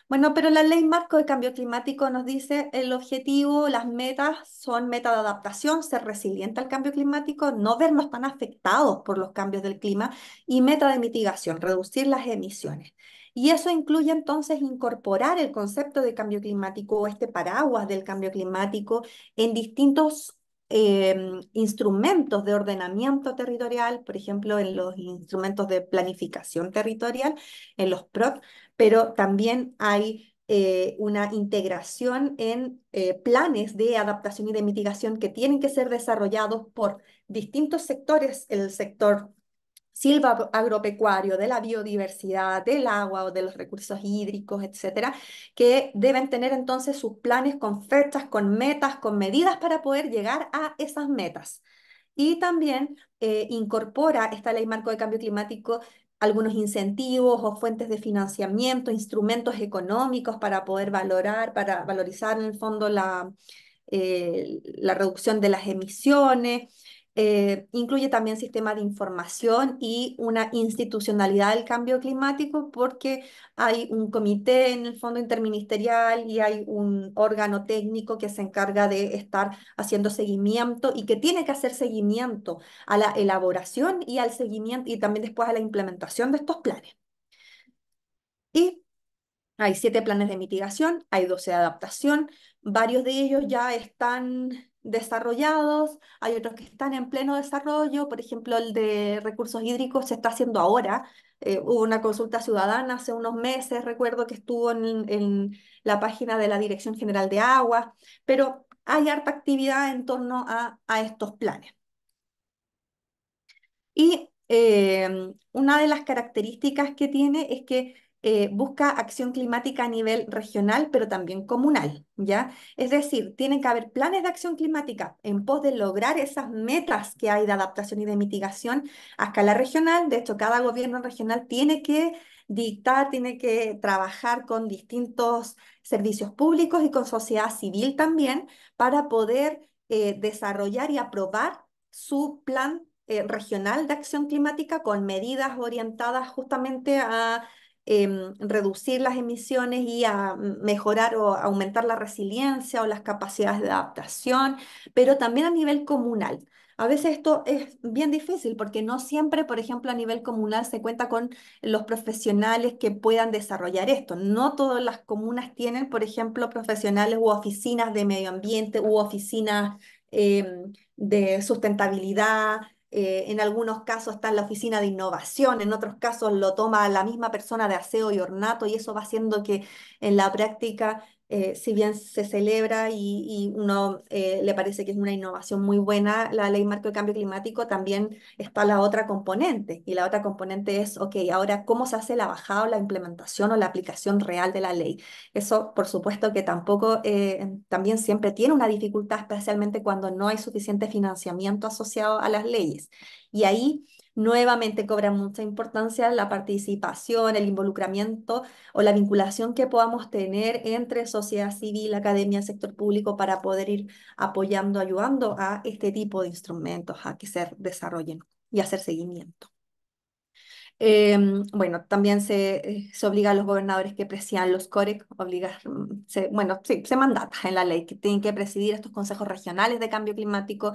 Bueno, pero la ley marco de cambio climático nos dice el objetivo, las metas son meta de adaptación, ser resiliente al cambio climático, no vernos tan afectados por los cambios del clima y meta de mitigación, reducir las emisiones. Y eso incluye entonces incorporar el concepto de cambio climático o este paraguas del cambio climático en distintos Em, instrumentos de ordenamiento territorial, por ejemplo, en los instrumentos de planificación territorial, en los PROC, pero también hay eh, una integración en eh, planes de adaptación y de mitigación que tienen que ser desarrollados por distintos sectores, el sector silva agropecuario, de la biodiversidad, del agua o de los recursos hídricos, etcétera, que deben tener entonces sus planes con fechas, con metas, con medidas para poder llegar a esas metas. Y también eh, incorpora esta ley marco de cambio climático algunos incentivos o fuentes de financiamiento, instrumentos económicos para poder valorar, para valorizar en el fondo la, eh, la reducción de las emisiones, eh, incluye también sistema de información y una institucionalidad del cambio climático porque hay un comité en el fondo interministerial y hay un órgano técnico que se encarga de estar haciendo seguimiento y que tiene que hacer seguimiento a la elaboración y al seguimiento y también después a la implementación de estos planes. Y hay siete planes de mitigación, hay doce de adaptación, varios de ellos ya están desarrollados, hay otros que están en pleno desarrollo, por ejemplo, el de recursos hídricos se está haciendo ahora. Eh, hubo una consulta ciudadana hace unos meses, recuerdo que estuvo en, la página de la Dirección General de Aguas, pero hay harta actividad en torno a, estos planes. Y eh, una de las características que tiene es que eh, busca acción climática a nivel regional, pero también comunal, ¿ya? Es decir, tienen que haber planes de acción climática en pos de lograr esas metas que hay de adaptación y de mitigación a escala regional. De hecho, cada gobierno regional tiene que dictar, tiene que trabajar con distintos servicios públicos y con sociedad civil también para poder eh, desarrollar y aprobar su plan eh, regional de acción climática con medidas orientadas justamente a Em, reducir las emisiones y a mejorar o aumentar la resiliencia o las capacidades de adaptación, pero también a nivel comunal. A veces esto es bien difícil porque no siempre, por ejemplo, a nivel comunal se cuenta con los profesionales que puedan desarrollar esto. No todas las comunas tienen, por ejemplo, profesionales u oficinas de medio ambiente u oficinas em, de sustentabilidad, eh, en algunos casos está en la oficina de innovación, en otros casos lo toma la misma persona de aseo y ornato y eso va haciendo que en la práctica eh, si bien se celebra y, y uno eh, le parece que es una innovación muy buena, la ley marco de cambio climático también está la otra componente. Y la otra componente es, ok, ahora, ¿cómo se hace la bajada o la implementación o la aplicación real de la ley? Eso, por supuesto, que tampoco, eh, también siempre tiene una dificultad, especialmente cuando no hay suficiente financiamiento asociado a las leyes. Y ahí nuevamente cobra mucha importancia la participación, el involucramiento o la vinculación que podamos tener entre sociedad civil, academia, sector público para poder ir apoyando, ayudando a este tipo de instrumentos a que se desarrollen y hacer seguimiento. Em, bueno, también eh, se, obliga a los gobernadores que presidan los COREC, obliga, mm, se, bueno, se mandata en la ley que tienen que presidir estos consejos regionales de cambio climático,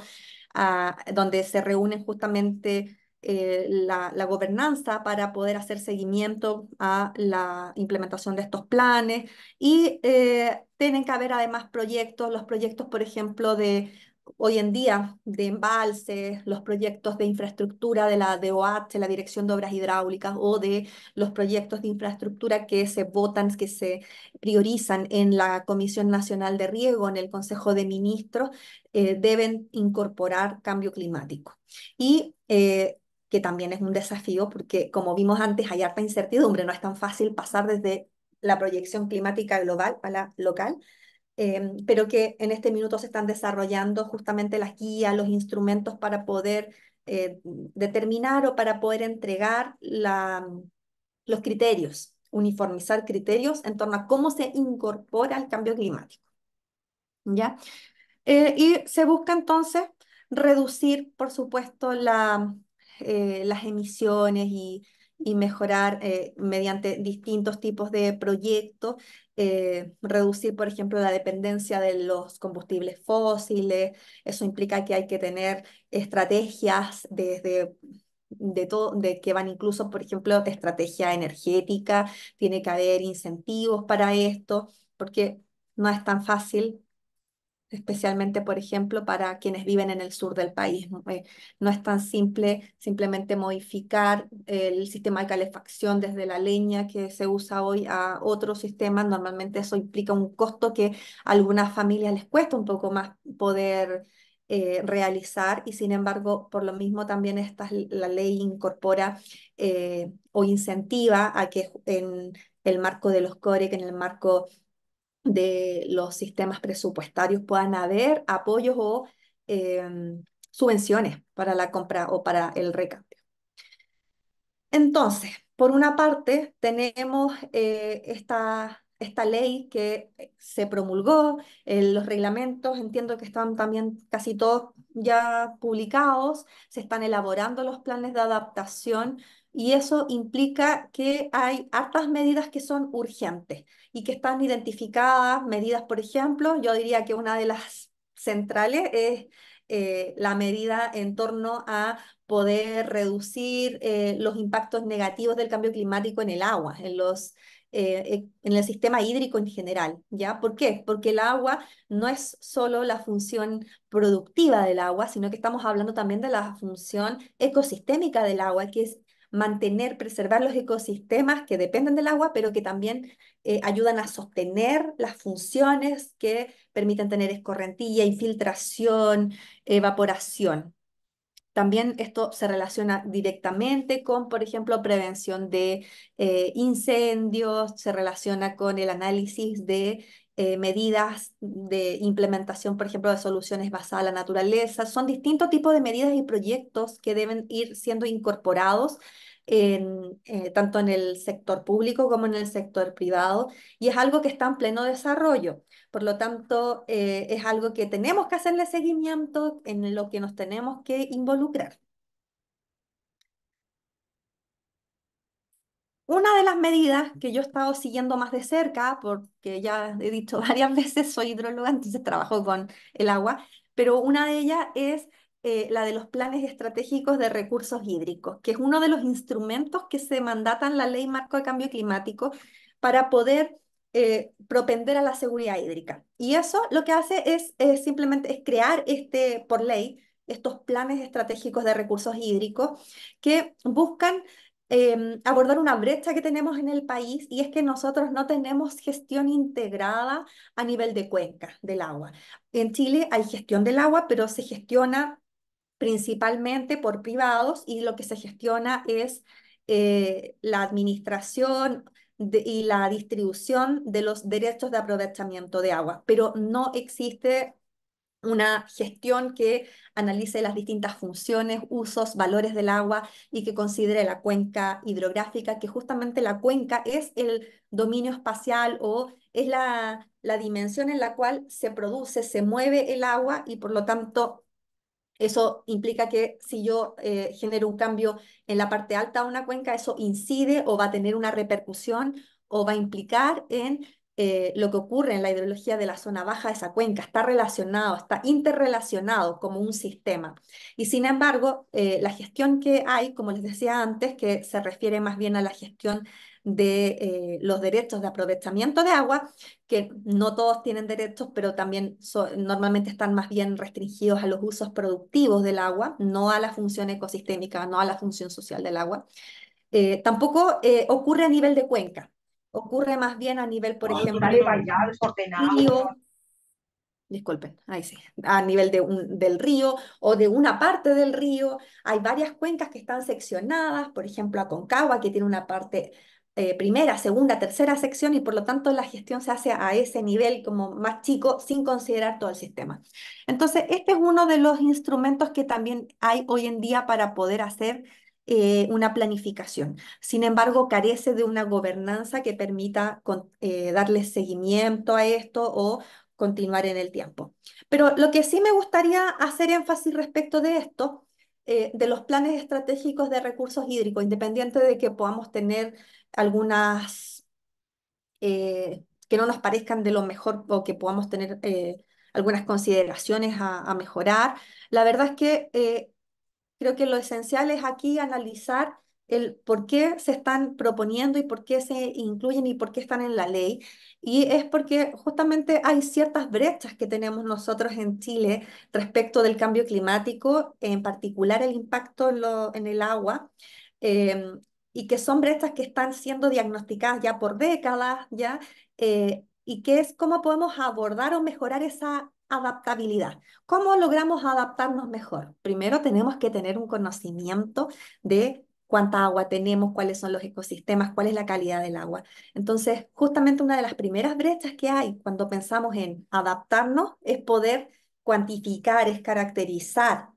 ah, donde se reúnen justamente eh, la, gobernanza para poder hacer seguimiento a la implementación de estos planes y eh, tienen que haber además proyectos, los proyectos, por ejemplo, de hoy en día de embalses, los proyectos de infraestructura de la DOH, la Dirección de Obras Hidráulicas, o de los proyectos de infraestructura que se votan, que se priorizan en la Comisión Nacional de Riego, en el Consejo de Ministros, eh, deben incorporar cambio climático. Y que también es un desafío porque, como vimos antes, hay harta incertidumbre, no es tan fácil pasar desde la proyección climática global a la local, em, pero que en este minuto se están desarrollando justamente las guías, los instrumentos para poder eh, determinar o para poder entregar la, los criterios, uniformizar criterios en torno a cómo se incorpora el cambio climático. ¿Ya? Eh, y se busca entonces reducir, por supuesto, la eh, las emisiones y, mejorar eh, mediante distintos tipos de proyectos, eh, reducir, por ejemplo, la dependencia de los combustibles fósiles. Eso implica que hay que tener estrategias desde de todo, de que van incluso, por ejemplo, estrategia energética, tiene que haber incentivos para esto, porque no es tan fácil especialmente, por ejemplo, para quienes viven en el sur del país. Eh, no es tan simple simplemente modificar el sistema de calefacción desde la leña que se usa hoy a otro sistema. Normalmente eso implica un costo que a algunas familias les cuesta un poco más poder eh, realizar y sin embargo, por lo mismo también esta, la ley incorpora eh, o incentiva a que en el marco de los que en el marco de los sistemas presupuestarios puedan haber apoyos o em, subvenciones para la compra o para el recambio. Entonces, por una parte, tenemos eh, esta, esta ley que se promulgó, eh, los reglamentos entiendo que están también casi todos ya publicados, se están elaborando los planes de adaptación y eso implica que hay hartas medidas que son urgentes y que están identificadas, medidas, por ejemplo, yo diría que una de las centrales es eh, la medida en torno a poder reducir eh, los impactos negativos del cambio climático en el agua, en los eh, e, en el sistema hídrico en general, ¿ya? ¿Por qué? Porque el agua no es solo la función productiva del agua, sino que estamos hablando también de la función ecosistémica del agua, que es mantener, preservar los ecosistemas que dependen del agua, pero que también eh, ayudan a sostener las funciones que permiten tener escorrentilla, infiltración, evaporación. También esto se relaciona directamente con, por ejemplo, prevención de eh, incendios, se relaciona con el análisis de eh, medidas de implementación, por ejemplo, de soluciones basadas en la naturaleza. Son distintos tipos de medidas y proyectos que deben ir siendo incorporados eh, tanto en el sector público como en el sector privado, y es algo que está en pleno desarrollo. Por lo tanto, eh, es algo que tenemos que hacerle seguimiento en lo que nos tenemos que involucrar. Una de las medidas que yo he estado siguiendo más de cerca, porque ya he dicho varias veces, soy hidróloga, entonces trabajo con el agua, pero una de ellas es eh, la de los planes estratégicos de recursos hídricos, que es uno de los instrumentos que se mandatan la ley marco de cambio climático para poder eh, propender a la seguridad hídrica. Y eso lo que hace es, simplemente es crear este, por ley estos planes estratégicos de recursos hídricos que buscan Em, abordar una brecha que tenemos en el país y es que nosotros no tenemos gestión integrada a nivel de cuenca del agua. En Chile hay gestión del agua, pero se gestiona principalmente por privados y lo que se gestiona es eh, la administración y la distribución de los derechos de aprovechamiento de agua, pero no existe una gestión que analice las distintas funciones, usos, valores del agua y que considere la cuenca hidrográfica, que justamente la cuenca es el dominio espacial o es la, la dimensión en la cual se produce, se mueve el agua y por lo tanto eso implica que si yo eh, genero un cambio en la parte alta de una cuenca, eso incide o va a tener una repercusión o va a implicar en eh, lo que ocurre en la hidrología de la zona baja de esa cuenca, está relacionado, está interrelacionado como un sistema. Y sin embargo, eh, la gestión que hay, como les decía antes, que se refiere más bien a la gestión de eh, los derechos de aprovechamiento de agua, que no todos tienen derechos, pero también normalmente están más bien restringidos a los usos productivos del agua, no a la función ecosistémica, no a la función social del agua. tampoco ocurre a nivel de cuenca. Ocurre más bien a nivel, por ejemplo, disculpen, ahí sí, a nivel de un, del río o de una parte del río. Hay varias cuencas que están seccionadas, por ejemplo, Aconcagua, que tiene una parte eh, primera, segunda, tercera sección y por lo tanto la gestión se hace a ese nivel como más chico sin considerar todo el sistema. Entonces, este es uno de los instrumentos que también hay hoy en día para poder hacer eh, una planificación. Sin embargo, carece de una gobernanza que permita eh, darle seguimiento a esto o continuar en el tiempo. Pero lo que sí me gustaría hacer énfasis respecto de esto, eh, de los planes estratégicos de recursos hídricos, independiente de que podamos tener algunas que no nos parezcan de lo mejor o que podamos tener algunas consideraciones a, mejorar, la verdad es que Creo que lo esencial es aquí analizar el por qué se están proponiendo y por qué se incluyen y por qué están en la ley. Y es porque justamente hay ciertas brechas que tenemos nosotros en Chile respecto del cambio climático, en particular el impacto en, lo, en el agua. Em, y que son brechas que están siendo diagnosticadas ya por décadas, ¿ya? Eh, y que es cómo podemos abordar o mejorar esa adaptabilidad. ¿Cómo logramos adaptarnos mejor? Primero tenemos que tener un conocimiento de cuánta agua tenemos, cuáles son los ecosistemas, cuál es la calidad del agua. Entonces, justamente una de las primeras brechas que hay cuando pensamos en adaptarnos es poder cuantificar, es caracterizar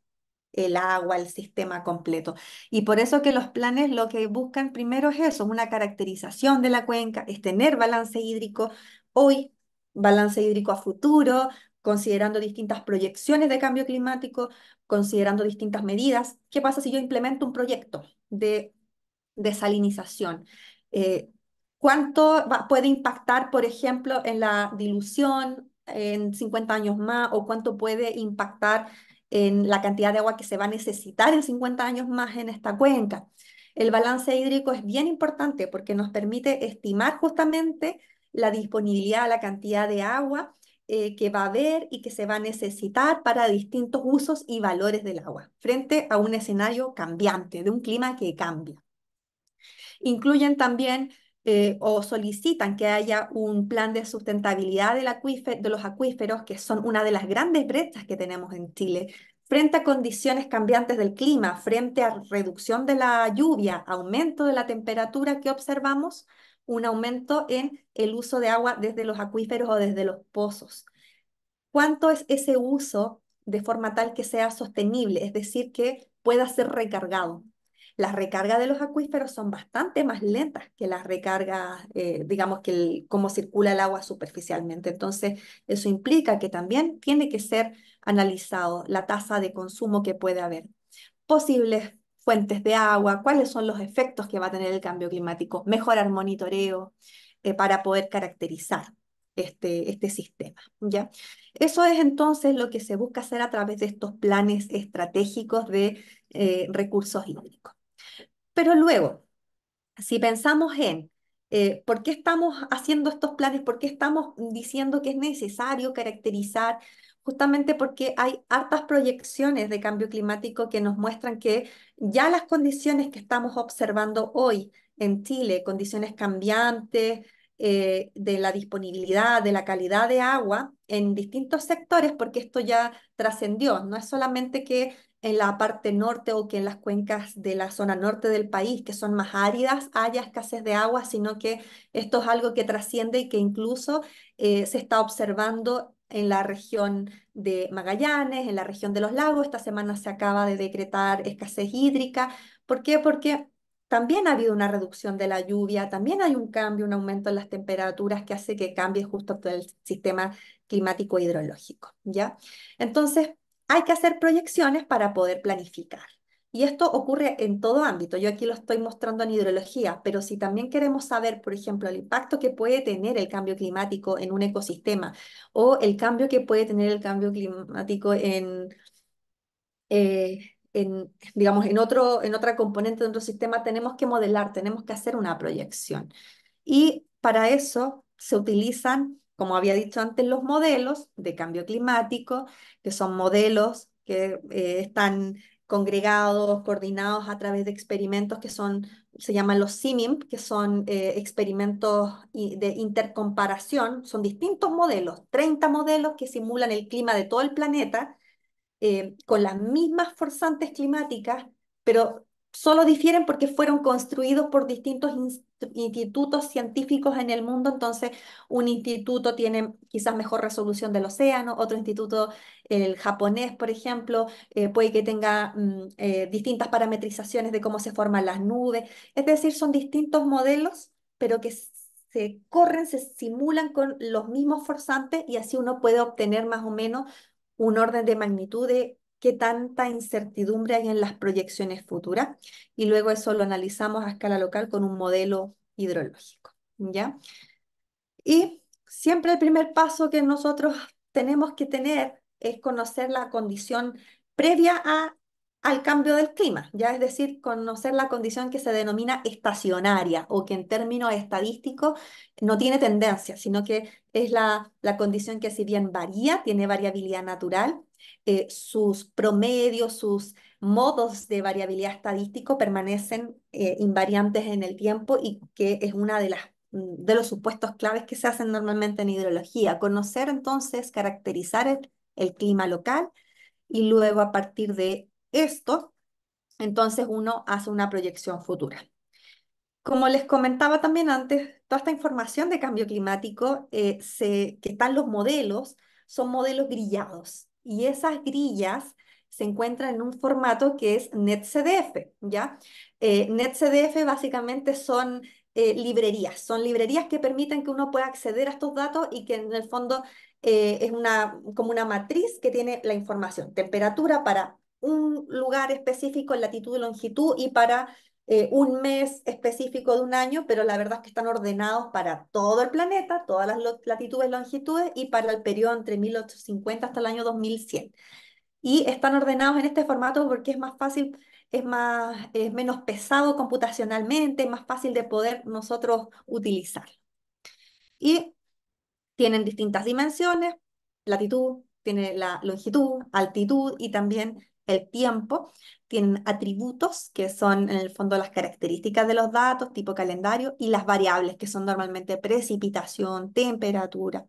el agua, el sistema completo. Y por eso que los planes lo que buscan primero es eso, una caracterización de la cuenca, es tener balance hídrico hoy, balance hídrico a futuro, considerando distintas proyecciones de cambio climático, considerando distintas medidas. ¿Qué pasa si yo implemento un proyecto de desalinización? Eh, ¿Cuánto puede impactar, por ejemplo, en la dilución en 50 años más o cuánto puede impactar en la cantidad de agua que se va a necesitar en 50 años más en esta cuenca? El balance hídrico es bien importante porque nos permite estimar justamente la disponibilidad, la cantidad de agua eh, que va a haber y que se va a necesitar para distintos usos y valores del agua, frente a un escenario cambiante, de un clima que cambia. Incluyen también eh, o solicitan que haya un plan de sustentabilidad del de los acuíferos, que son una de las grandes brechas que tenemos en Chile, frente a condiciones cambiantes del clima, frente a reducción de la lluvia, aumento de la temperatura que observamos, un aumento en el uso de agua desde los acuíferos o desde los pozos. ¿Cuánto es ese uso de forma tal que sea sostenible? Es decir, que pueda ser recargado. Las recargas de los acuíferos son bastante más lentas que las recargas, eh, digamos, que cómo circula el agua superficialmente. Entonces, eso implica que también tiene que ser analizado la tasa de consumo que puede haber. Posibles fuentes de agua, cuáles son los efectos que va a tener el cambio climático, mejorar monitoreo eh, para poder caracterizar este, este sistema. ¿ya? Eso es entonces lo que se busca hacer a través de estos planes estratégicos de eh, recursos hídricos. Pero luego, si pensamos en eh, por qué estamos haciendo estos planes, por qué estamos diciendo que es necesario caracterizar justamente porque hay hartas proyecciones de cambio climático que nos muestran que ya las condiciones que estamos observando hoy en Chile, condiciones cambiantes, eh, de la disponibilidad, de la calidad de agua en distintos sectores, porque esto ya trascendió. No es solamente que en la parte norte o que en las cuencas de la zona norte del país, que son más áridas, haya escasez de agua, sino que esto es algo que trasciende y que incluso eh, se está observando en la región de Magallanes, en la región de los lagos. Esta semana se acaba de decretar escasez hídrica. ¿Por qué? Porque también ha habido una reducción de la lluvia, también hay un cambio, un aumento en las temperaturas que hace que cambie justo todo el sistema climático hidrológico, ¿ya? Entonces, hay que hacer proyecciones para poder planificar. Y esto ocurre en todo ámbito. Yo aquí lo estoy mostrando en hidrología, pero si también queremos saber, por ejemplo, el impacto que puede tener el cambio climático en un ecosistema o el cambio que puede tener el cambio climático en, eh, digamos, en, otro, en otra componente de otro sistema, tenemos que modelar, tenemos que hacer una proyección. Y para eso se utilizan, como había dicho antes, los modelos de cambio climático, que son modelos que eh, están congregados, coordinados a través de experimentos que son, se llaman los SIMIM, que son eh, experimentos de intercomparación, son distintos modelos, 30 modelos que simulan el clima de todo el planeta eh, con las mismas forzantes climáticas, pero solo difieren porque fueron construidos por distintos institutos científicos en el mundo, entonces un instituto tiene quizás mejor resolución del océano, otro instituto, el japonés, por ejemplo, eh, puede que tenga mm, eh, distintas parametrizaciones de cómo se forman las nubes, es decir, son distintos modelos, pero que se corren, se simulan con los mismos forzantes y así uno puede obtener más o menos un orden de magnitud de qué tanta incertidumbre hay en las proyecciones futuras y luego eso lo analizamos a escala local con un modelo hidrológico, ¿ya? Y siempre el primer paso que nosotros tenemos que tener es conocer la condición previa a, al cambio del clima, ya es decir, conocer la condición que se denomina estacionaria o que en términos estadísticos no tiene tendencia, sino que es la, la condición que si bien varía, tiene variabilidad natural, eh, sus promedios, sus modos de variabilidad estadístico permanecen eh, invariantes en el tiempo y que es una de las mm, de los supuestos claves que se hacen normalmente en hidrología. Conocer entonces, caracterizar el, clima local y luego a partir de esto, entonces uno hace una proyección futura. Como les comentaba también antes, toda esta información de cambio climático, eh, que están los modelos, son modelos grillados y esas grillas se encuentran en un formato que es NetCDF, ¿ya? Eh, NetCDF básicamente son eh, librerías, son librerías que permiten que uno pueda acceder a estos datos y que en el fondo eh, es una, como una matriz que tiene la información, temperatura para un lugar específico, latitud y longitud y para eh, un mes específico de un año, pero la verdad es que están ordenados para todo el planeta, todas las latitudes, longitudes y para el periodo entre 1850 hasta el año 2100. Y están ordenados en este formato porque es más fácil, es, más, es menos pesado computacionalmente, es más fácil de poder nosotros utilizar. Y tienen distintas dimensiones, latitud, tiene la longitud, altitud y también el tiempo, tienen atributos que son en el fondo las características de los datos, tipo calendario, y las variables que son normalmente precipitación, temperatura.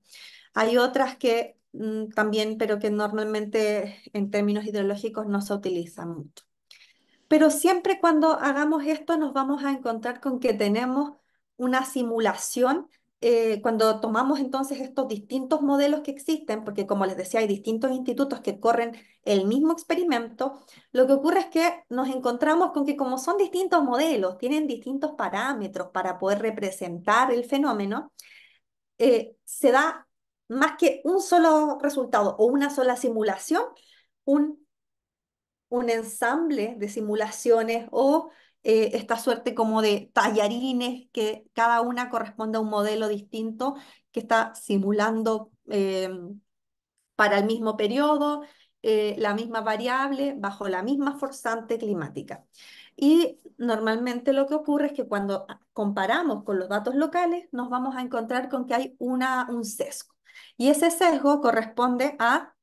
Hay otras que mm, también, pero que normalmente en términos hidrológicos no se utilizan mucho. Pero siempre cuando hagamos esto nos vamos a encontrar con que tenemos una simulación eh, cuando tomamos entonces estos distintos modelos que existen, porque como les decía, hay distintos institutos que corren el mismo experimento, lo que ocurre es que nos encontramos con que como son distintos modelos, tienen distintos parámetros para poder representar el fenómeno, eh, se da más que un solo resultado o una sola simulación, un, un ensamble de simulaciones o eh, esta suerte como de tallarines que cada una corresponde a un modelo distinto que está simulando eh, para el mismo periodo eh, la misma variable bajo la misma forzante climática. Y normalmente lo que ocurre es que cuando comparamos con los datos locales nos vamos a encontrar con que hay una, un sesgo. Y ese sesgo corresponde a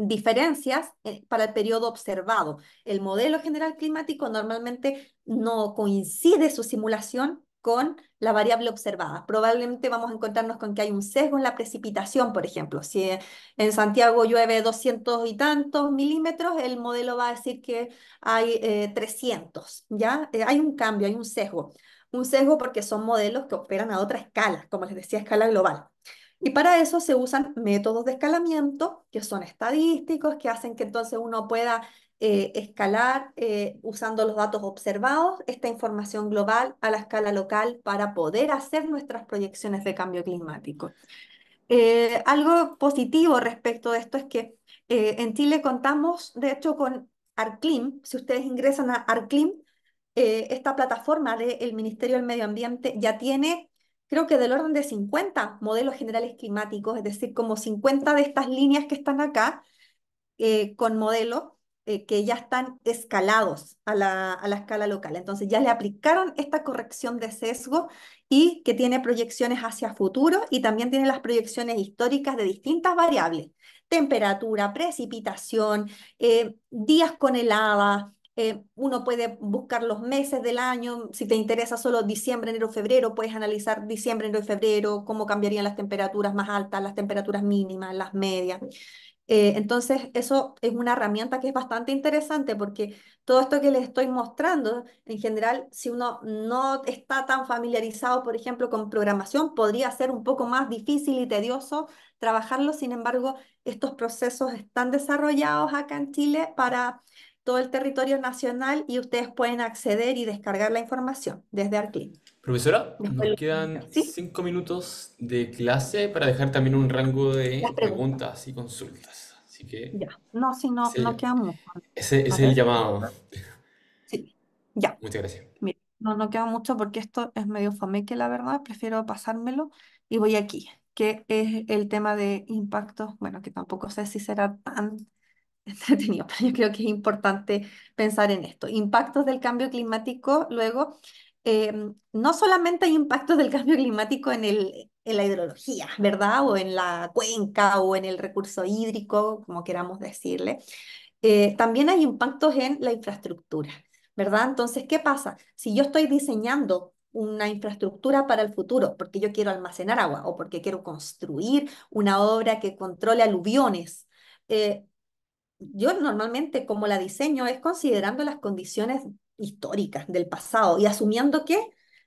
diferencias eh, para el periodo observado. El modelo general climático normalmente no coincide su simulación con la variable observada. Probablemente vamos a encontrarnos con que hay un sesgo en la precipitación, por ejemplo. Si eh, en Santiago llueve 200 y tantos milímetros, el modelo va a decir que hay 300, eh, ¿ya? hay un cambio, hay un sesgo. Un sesgo porque son modelos que operan a otra escala, como les decía, escala global. Y para eso se usan métodos de escalamiento, que son estadísticos, que hacen que entonces uno pueda eh, escalar eh, usando los datos observados, esta información global a la escala local para poder hacer nuestras proyecciones de cambio climático. Eh, algo positivo respecto de esto es que en Chile contamos, de hecho, con ARCLIM. Si ustedes ingresan a ARCLIM, esta plataforma del Ministerio del Medio Ambiente ya tiene creo que del orden de 50 modelos generales climáticos, es decir, como 50 de estas líneas que están acá, eh, con modelos eh, que ya están escalados a la, escala local. Entonces ya le aplicaron esta corrección de sesgo y que tiene proyecciones hacia futuro y también tiene las proyecciones históricas de distintas variables, temperatura, precipitación, eh, días con helada, eh, uno puede buscar los meses del año, si te interesa solo diciembre, enero, febrero, puedes analizar diciembre, enero y febrero, cómo cambiarían las temperaturas más altas, las temperaturas mínimas, las medias. Eh, entonces, eso es una herramienta que es bastante interesante porque todo esto que les estoy mostrando, en general, si uno no está tan familiarizado, por ejemplo, con programación, podría ser un poco más difícil y tedioso trabajarlo. Sin embargo, estos procesos están desarrollados acá en Chile para todo el territorio nacional y ustedes pueden acceder y descargar la información desde ARCLIN.
Profesora, nos quedan cinco minutos de clase para dejar también un rango de preguntas y consultas. Así que. Ya,
no, si no, no mucho. Ese, es el llamado. Sí, ya. Muchas gracias. Mira, no, no queda mucho porque esto es medio que la verdad. Prefiero pasármelo y voy aquí, que es el tema de impactos. Bueno, que tampoco sé si será tan entretenido, pero yo creo que es importante pensar en esto. Impactos del cambio climático, luego, em, no solamente hay impactos del cambio climático en, el, en la hidrología, ¿verdad? O en la cuenca o en el recurso hídrico, como queramos decirle. Eh, también hay impactos en la infraestructura, ¿verdad? Entonces, ¿qué pasa? Si yo estoy diseñando una infraestructura para el futuro, porque yo quiero almacenar agua o porque quiero construir una obra que controle aluviones, eh, yo normalmente como la diseño es considerando las condiciones históricas del pasado y asumiendo que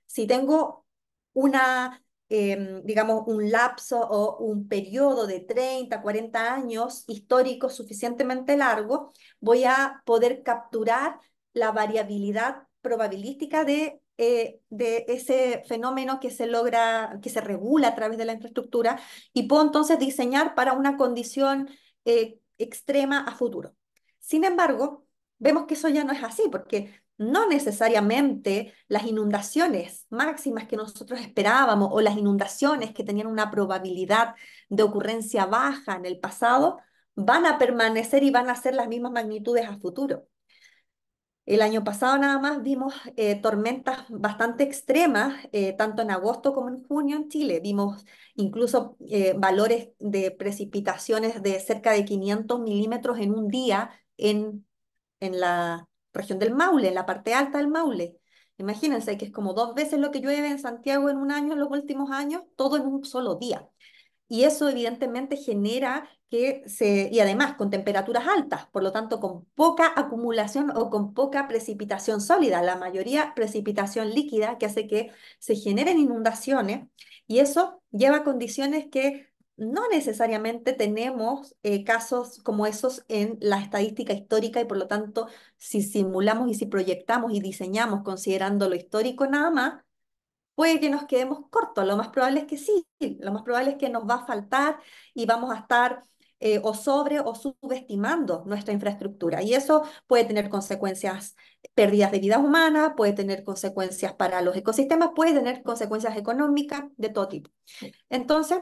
si tengo una, em, digamos, un lapso o un periodo de 30, 40 años histórico suficientemente largo, voy a poder capturar la variabilidad probabilística de, eh, de ese fenómeno que se logra, que se regula a través de la infraestructura y puedo entonces diseñar para una condición eh, extrema a futuro. Sin embargo, vemos que eso ya no es así, porque no necesariamente las inundaciones máximas que nosotros esperábamos o las inundaciones que tenían una probabilidad de ocurrencia baja en el pasado van a permanecer y van a ser las mismas magnitudes a futuro. El año pasado nada más vimos eh, tormentas bastante extremas, eh, tanto en agosto como en junio en Chile. Vimos incluso eh, valores de precipitaciones de cerca de 500 milímetros en un día en, en la región del Maule, en la parte alta del Maule. Imagínense que es como dos veces lo que llueve en Santiago en un año, en los últimos años, todo en un solo día y eso evidentemente genera que se, y además con temperaturas altas, por lo tanto con poca acumulación o con poca precipitación sólida, la mayoría precipitación líquida que hace que se generen inundaciones y eso lleva a condiciones que no necesariamente tenemos eh, casos como esos en la estadística histórica y por lo tanto si simulamos y si proyectamos y diseñamos considerando lo histórico nada más, puede que nos quedemos cortos, lo más probable es que sí, lo más probable es que nos va a faltar y vamos a estar eh, o sobre o subestimando nuestra infraestructura. Y eso puede tener consecuencias, pérdidas de vida humanas, puede tener consecuencias para los ecosistemas, puede tener consecuencias económicas de todo tipo. Entonces,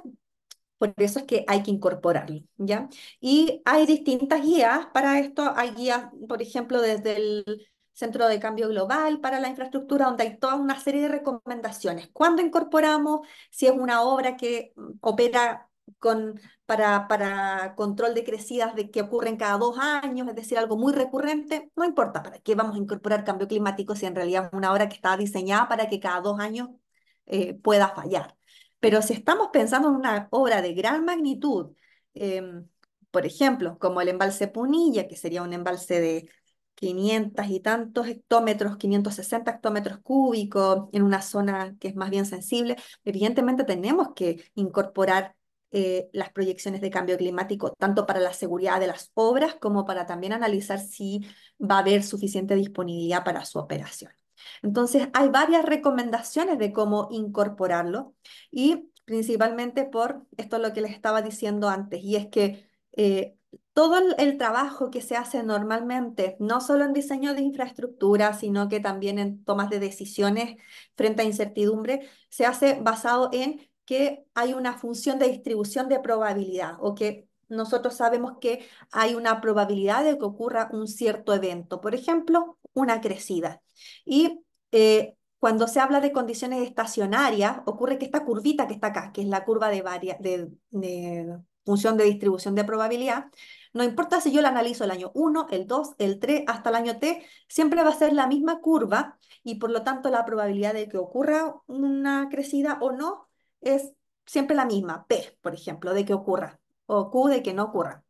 por eso es que hay que incorporarlo, ¿ya? Y hay distintas guías para esto. Hay guías, por ejemplo, desde el Centro de Cambio Global para la Infraestructura, donde hay toda una serie de recomendaciones. ¿Cuándo incorporamos? Si es una obra que mm, opera con, para, para, control de crecidas de, que ocurren cada dos años, es decir, algo muy recurrente, no importa para qué vamos a incorporar cambio climático si en realidad es una obra que está diseñada para que cada dos años eh, pueda fallar. Pero si estamos pensando en una obra de gran magnitud, em, por ejemplo, como el embalse Punilla, que sería un embalse de 500 y tantos hectómetros, 560 hectómetros cúbicos, en una zona que es más bien sensible, evidentemente tenemos que incorporar eh, las proyecciones de cambio climático, tanto para la seguridad de las obras como para también analizar si va a haber suficiente disponibilidad para su operación. Entonces, hay varias recomendaciones de cómo incorporarlo y principalmente por esto es lo que les estaba diciendo antes, y es que eh, todo el, trabajo que se hace normalmente, no solo en diseño de infraestructura, sino que también en tomas de decisiones frente a incertidumbre, se hace basado en que hay una función de distribución de probabilidad o que nosotros sabemos que hay una probabilidad de que ocurra un cierto evento, por ejemplo, una crecida. Y eh, cuando se habla de condiciones estacionarias, ocurre que esta curvita que está acá, que es la curva de, varia, de función de distribución de probabilidad, no importa si yo la analizo el año 1, el 2, el 3, hasta el año t, siempre va a ser la misma curva y por lo tanto la probabilidad de que ocurra una crecida o no es siempre la misma, P, por ejemplo, de que ocurra, o Q de que no ocurra.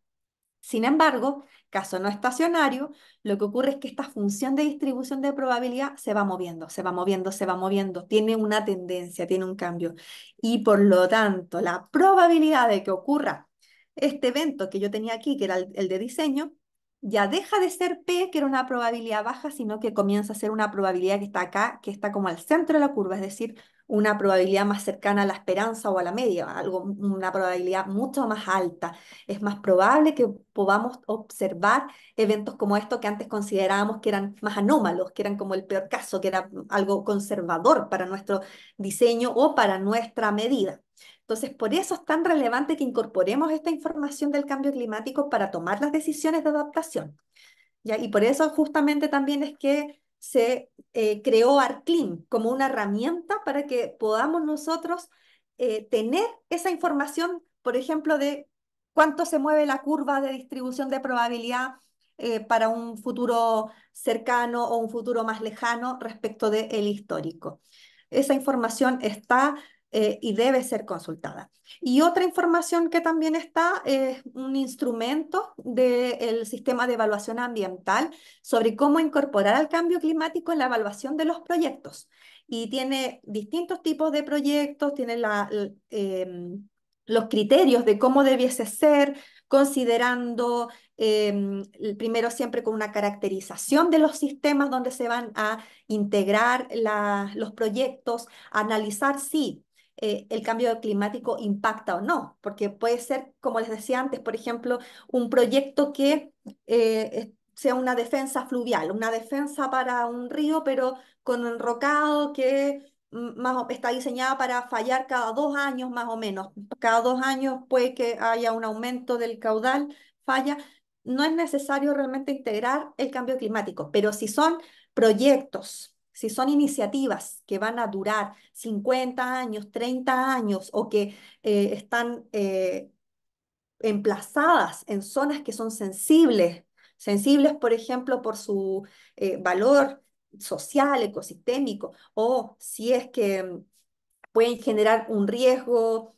Sin embargo, caso no estacionario, lo que ocurre es que esta función de distribución de probabilidad se va moviendo, se va moviendo, se va moviendo, tiene una tendencia, tiene un cambio. Y por lo tanto, la probabilidad de que ocurra este evento que yo tenía aquí, que era el, de diseño, ya deja de ser P, que era una probabilidad baja, sino que comienza a ser una probabilidad que está acá, que está como al centro de la curva, es decir, una probabilidad más cercana a la esperanza o a la media, algo, una probabilidad mucho más alta. Es más probable que podamos observar eventos como estos que antes considerábamos que eran más anómalos, que eran como el peor caso, que era algo conservador para nuestro diseño o para nuestra medida. Entonces, por eso es tan relevante que incorporemos esta información del cambio climático para tomar las decisiones de adaptación. Y por eso justamente también es que se eh, creó ARCLIM como una herramienta para que podamos nosotros eh, tener esa información, por ejemplo, de cuánto se mueve la curva de distribución de probabilidad eh, para un futuro cercano o un futuro más lejano respecto del el histórico. Esa información está eh, y debe ser consultada. Y otra información que también está es un instrumento del sistema de evaluación ambiental sobre cómo incorporar al cambio climático en la evaluación de los proyectos. Y tiene distintos tipos de proyectos, tiene em, los criterios de cómo debiese ser, considerando em, primero siempre con una caracterización de los sistemas donde se van a integrar los proyectos, analizar si eh, el cambio climático impacta o no, porque puede ser, como les decía antes, por ejemplo, un proyecto que eh, sea una defensa fluvial, una defensa para un río, pero con enrocado que mm, está diseñada para fallar cada dos años más o menos. Cada dos años puede que haya un aumento del caudal, falla. No es necesario realmente integrar el cambio climático, pero si son proyectos si son iniciativas que van a durar 50 años, 30 años o que eh, están eh, emplazadas en zonas que son sensibles, sensibles por ejemplo por su eh, valor social, ecosistémico, o si es que pueden generar un riesgo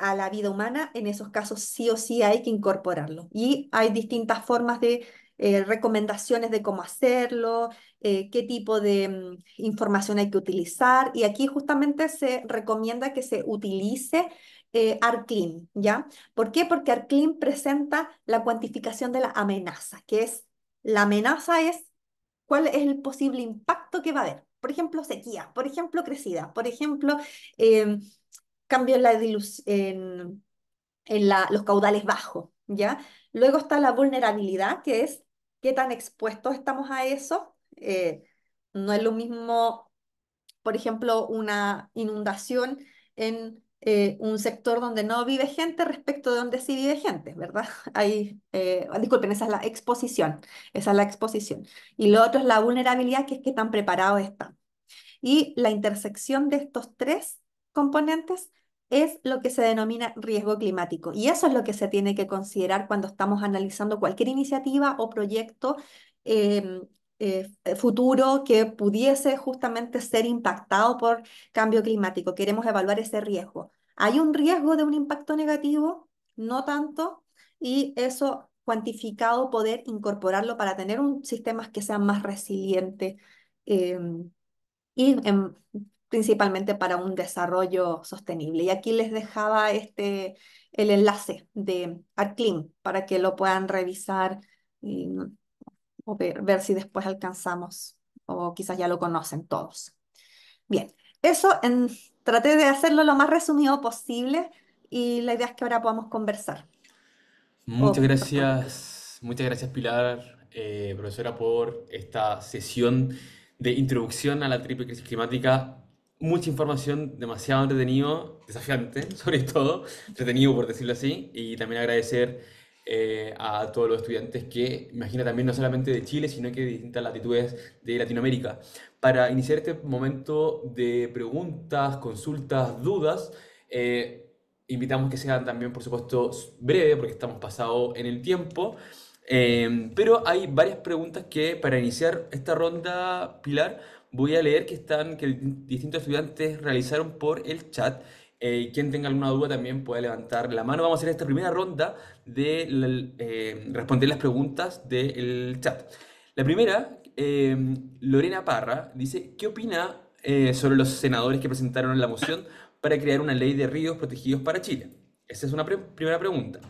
a la vida humana, en esos casos sí o sí hay que incorporarlo. Y hay distintas formas de eh, recomendaciones de cómo hacerlo, eh, qué tipo de mm, información hay que utilizar. Y aquí justamente se recomienda que se utilice eh, ARCLIN, ¿ya? ¿Por qué? Porque ARCLIN presenta la cuantificación de la amenaza, que es, la amenaza es cuál es el posible impacto que va a haber. Por ejemplo, sequía, por ejemplo, crecida, por ejemplo, em, cambio en, la en los caudales bajos, ¿ya? Luego está la vulnerabilidad, que es qué tan expuestos estamos a eso. Eh, no es lo mismo, por ejemplo, una inundación en eh, un sector donde no vive gente respecto de donde sí vive gente, ¿verdad? Ahí, eh, ah, disculpen, esa es la exposición, esa es la exposición. Y lo otro es la vulnerabilidad, que es qué tan preparados están. Y la intersección de estos tres componentes es lo que se denomina riesgo climático. Y eso es lo que se tiene que considerar cuando estamos analizando cualquier iniciativa o proyecto em, eh, eh, futuro que pudiese justamente ser impactado por cambio climático. Queremos evaluar ese riesgo. Hay un riesgo de un impacto negativo, no tanto, y eso cuantificado poder incorporarlo para tener un sistema que sea más resiliente em, y en, em, principalmente para un desarrollo sostenible. Y aquí les dejaba este, el enlace de ArtClean para que lo puedan revisar y, o ver, si después alcanzamos o quizás ya lo conocen todos. Bien, eso en, traté de hacerlo lo más resumido posible y la idea es que ahora podamos conversar.
Muchas gracias, muchas gracias Pilar, eh, profesora, por esta sesión de introducción a la triple crisis climática mucha información, demasiado entretenido, desafiante, sobre todo, entretenido por decirlo así, y también agradecer eh, a todos los estudiantes que, imagina también, no solamente de Chile, sino que de distintas latitudes de Latinoamérica. Para iniciar este momento de preguntas, consultas, dudas, eh, invitamos que sean también, por supuesto, breve, porque estamos pasados en el tiempo. Eh, pero hay varias preguntas que para iniciar esta ronda, Pilar, voy a leer que, están, que distintos estudiantes realizaron por el chat. Eh, y quien tenga alguna duda también puede levantar la mano. Vamos a hacer esta primera ronda de eh, responder las preguntas del chat. La primera, eh, Lorena Parra, dice, ¿qué opina sobre los senadores que presentaron la moción para crear una ley de ríos protegidos para Chile? Esa es una primera pregunta.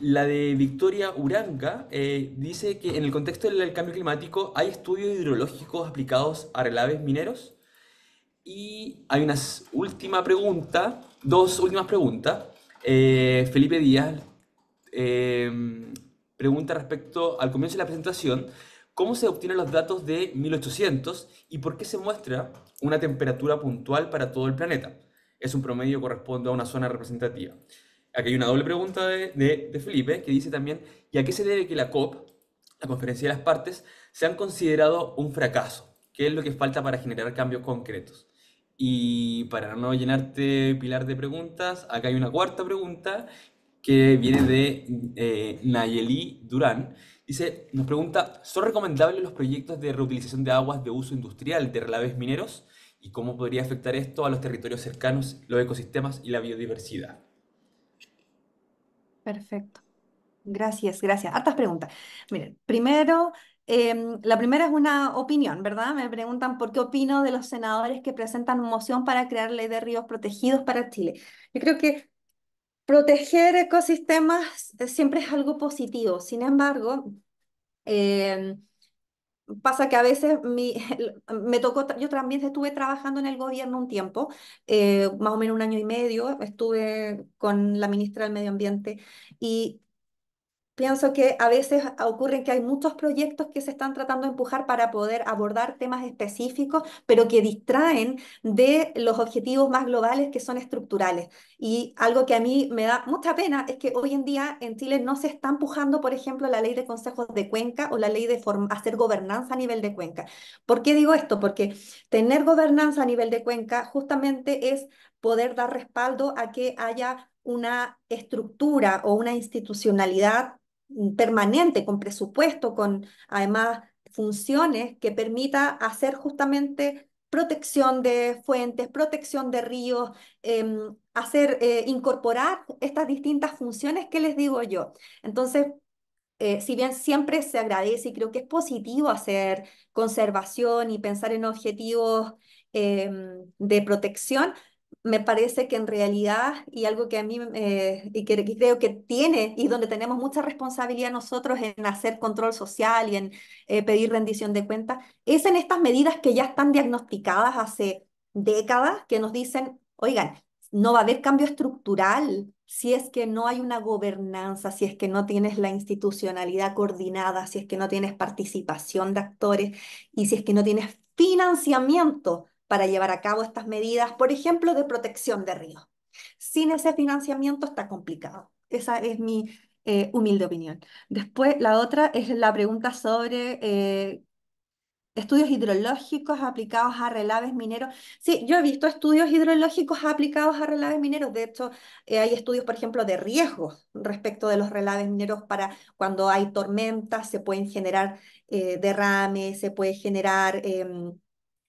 La de Victoria Uranga eh, dice que en el contexto del cambio climático hay estudios hidrológicos aplicados a relaves mineros. Y hay una última pregunta, dos últimas preguntas. Eh, Felipe Díaz em, pregunta respecto al comienzo de la presentación, ¿cómo se obtienen los datos de 1800 y por qué se muestra una temperatura puntual para todo el planeta? Es un promedio que corresponde a una zona representativa. Aquí hay una doble pregunta de, Felipe que dice también, ¿y a qué se debe que la COP, la Conferencia de las Partes, se han considerado un fracaso? ¿Qué es lo que falta para generar cambios concretos? Y para no llenarte pilar de preguntas, acá hay una cuarta pregunta que viene de eh, Nayeli Durán. Dice, nos pregunta, ¿son recomendables los proyectos de reutilización de aguas de uso industrial de relaves mineros? ¿Y cómo podría afectar esto a los territorios cercanos, los ecosistemas y la biodiversidad?
Perfecto. Gracias, gracias. Hartas preguntas. Miren, primero, em, la primera es una opinión, ¿verdad? Me preguntan por qué opino de los senadores que presentan moción para crear ley de ríos protegidos para Chile. Yo creo que proteger ecosistemas eh, siempre es algo positivo. Sin embargo, em, pasa que a veces mi, me tocó, yo también estuve trabajando en el gobierno un tiempo, eh, más o menos un año y medio, estuve con la ministra del Medio Ambiente y Pienso que a veces ocurren que hay muchos proyectos que se están tratando de empujar para poder abordar temas específicos, pero que distraen de los objetivos más globales que son estructurales. Y algo que a mí me da mucha pena es que hoy en día en Chile no se está empujando, por ejemplo, la ley de consejos de cuenca o la ley de hacer gobernanza a nivel de cuenca. ¿Por qué digo esto? Porque tener gobernanza a nivel de cuenca justamente es poder dar respaldo a que haya una estructura o una institucionalidad Mm, permanente, con presupuesto, con además funciones que permita hacer justamente protección de fuentes, protección de ríos, em, hacer, eh, incorporar estas distintas funciones que les digo yo. Entonces, eh, si bien siempre se agradece y creo que es positivo hacer conservación y pensar en objetivos em, de protección, me parece que en realidad, y algo que a mí, eh, que, creo que tiene, y donde tenemos mucha responsabilidad nosotros en hacer control social y en eh, pedir rendición de cuentas, es en estas medidas que ya están diagnosticadas hace décadas, que nos dicen, oigan, no va a haber cambio estructural si es que no hay una gobernanza, si es que no tienes la institucionalidad coordinada, si es que no tienes participación de actores y si es que no tienes financiamiento para llevar a cabo estas medidas, por ejemplo, de protección de ríos. Sin ese financiamiento está complicado. Esa es mi eh, humilde opinión. Después, la otra es la pregunta sobre eh, estudios hidrológicos aplicados a relaves mineros. Sí, yo he visto estudios hidrológicos aplicados a relaves mineros. De hecho, eh, hay estudios, por ejemplo, de riesgos respecto de los relaves mineros para cuando hay tormentas, se pueden generar derrames, se puede generar em,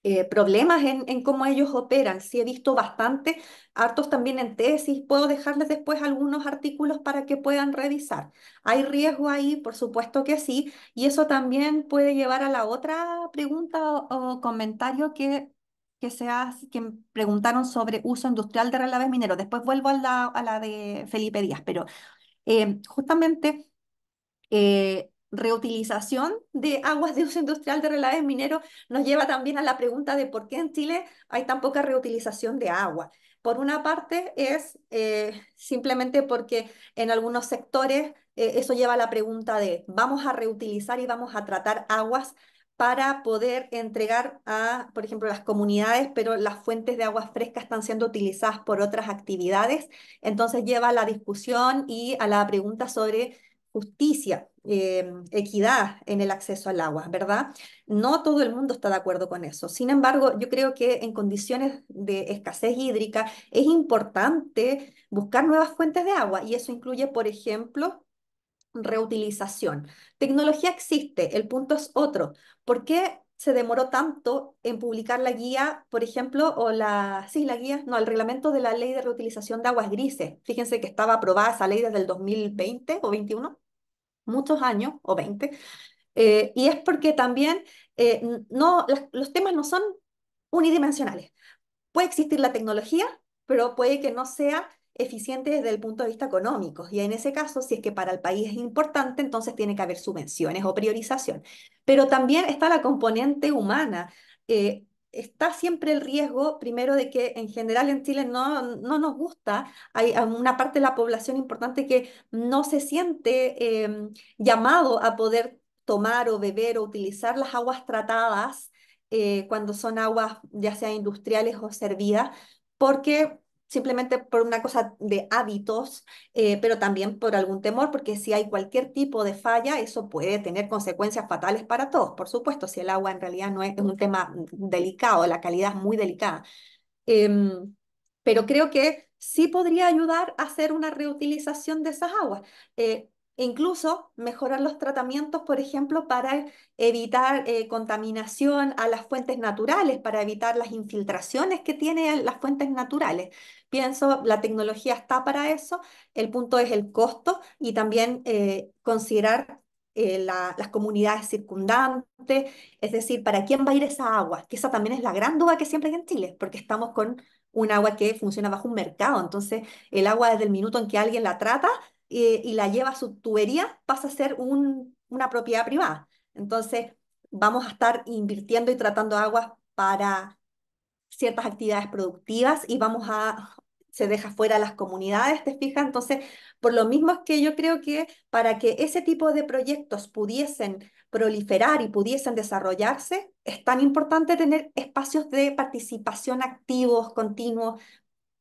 eh, problemas en, cómo ellos operan. Sí he visto bastante, hartos también en tesis, puedo dejarles después algunos artículos para que puedan revisar. ¿Hay riesgo ahí? Por supuesto que sí, y eso también puede llevar a la otra pregunta o, comentario que, que, se que preguntaron sobre uso industrial de relaves mineros. Después vuelvo a la, de Felipe Díaz, pero eh, justamente... Eh, reutilización de aguas de uso industrial de relaves mineros nos lleva también a la pregunta de por qué en Chile hay tan poca reutilización de agua. Por una parte es eh, simplemente porque en algunos sectores eh, eso lleva a la pregunta de vamos a reutilizar y vamos a tratar aguas para poder entregar a, por ejemplo, las comunidades, pero las fuentes de agua fresca están siendo utilizadas por otras actividades. Entonces lleva a la discusión y a la pregunta sobre justicia. Em, equidad en el acceso al agua, ¿verdad? No todo el mundo está de acuerdo con eso. Sin embargo, yo creo que en condiciones de escasez hídrica es importante buscar nuevas fuentes de agua y eso incluye, por ejemplo, reutilización. Tecnología existe, el punto es otro. ¿Por qué se demoró tanto en publicar la guía, por ejemplo, o la, sí, la guía, no, el reglamento de la ley de reutilización de aguas grises. Fíjense que estaba aprobada esa ley desde el 2020 o 21 muchos años, o 20, eh, y es porque también eh, no, los temas no son unidimensionales. Puede existir la tecnología, pero puede que no sea eficiente desde el punto de vista económico. Y en ese caso, si es que para el país es importante, entonces tiene que haber subvenciones o priorización. Pero también está la componente humana. Eh, está siempre el riesgo, primero, de que en general en Chile no, no nos gusta, hay una parte de la población importante que no se siente em, llamado a poder tomar o beber o utilizar las aguas tratadas eh, cuando son aguas ya sea industriales o servidas, porque simplemente por una cosa de hábitos, eh, pero también por algún temor, porque si hay cualquier tipo de falla, eso puede tener consecuencias fatales para todos. Por supuesto, si el agua en realidad no es, un tema delicado, la calidad es muy delicada. Em, pero creo que sí podría ayudar a hacer una reutilización de esas aguas. Eh, e incluso mejorar los tratamientos, por ejemplo, para evitar eh, contaminación a las fuentes naturales, para evitar las infiltraciones que tienen las fuentes naturales pienso, la tecnología está para eso, el punto es el costo y también eh, considerar eh, las comunidades circundantes, es decir, para quién va a ir esa agua, que esa también es la gran duda que siempre hay en Chile, porque estamos con un agua que funciona bajo un mercado, entonces el agua desde el minuto en que alguien la trata eh, y la lleva a su tubería pasa a ser una propiedad privada. Entonces vamos a estar invirtiendo y tratando aguas para ciertas actividades productivas y vamos a se deja fuera las comunidades, ¿te fijas? Entonces, por lo mismo es que yo creo que para que ese tipo de proyectos pudiesen proliferar y pudiesen desarrollarse, es tan importante tener espacios de participación activos, continuos,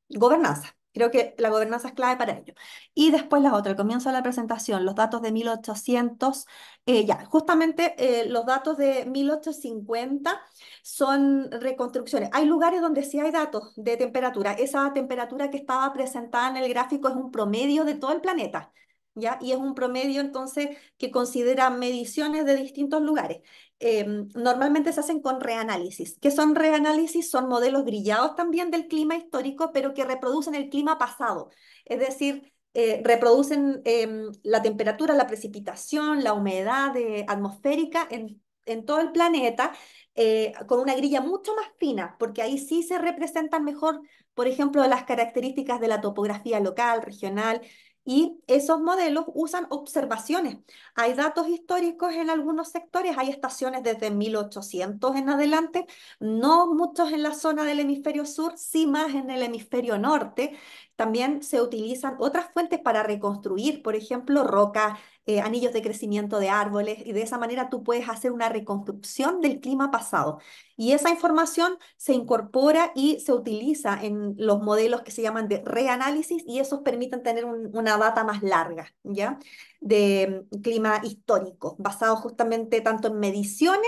gobernanza. Creo que la gobernanza es clave para ello. Y después la otra, el comienzo de la presentación, los datos de 1800, eh, ya, justamente eh, los datos de 1850 son reconstrucciones. Hay lugares donde sí hay datos de temperatura. Esa temperatura que estaba presentada en el gráfico es un promedio de todo el planeta. Y es un promedio entonces que considera mediciones de distintos lugares. Em, normalmente se hacen con reanálisis. que son reanálisis? Son modelos grillados también del clima histórico, pero que reproducen el clima pasado. Es decir, eh, reproducen em, la temperatura, la precipitación, la humedad eh, atmosférica en, en, todo el planeta eh, con una grilla mucho más fina, porque ahí sí se representan mejor, por ejemplo, las características de la topografía local, regional, y esos modelos usan observaciones. Hay datos históricos en algunos sectores, hay estaciones desde 1800 en adelante, no muchos en la zona del hemisferio sur, sí más en el hemisferio norte. También se utilizan otras fuentes para reconstruir, por ejemplo, rocas eh, anillos de crecimiento de árboles, y de esa manera tú puedes hacer una reconstrucción del clima pasado. Y esa información se incorpora y se utiliza en los modelos que se llaman de reanálisis y esos permiten tener una data más larga, ¿ya? De mm, clima histórico, basado justamente tanto en mediciones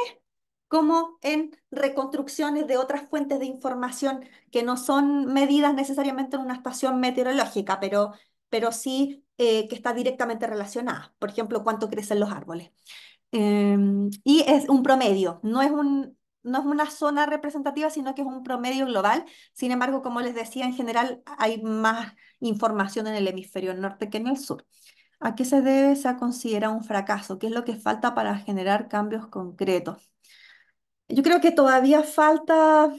como en reconstrucciones de otras fuentes de información que no son medidas necesariamente en una estación meteorológica, pero, pero sí eh, que está directamente relacionada. Por ejemplo, cuánto crecen los árboles. Em, y es un promedio, no es un, no es una zona representativa, sino que es un promedio global. Sin embargo, como les decía, en general hay más información en el hemisferio norte que en el sur. ¿A qué se debe? Se considera un fracaso. ¿Qué es lo que falta para generar cambios concretos? Yo creo que todavía falta...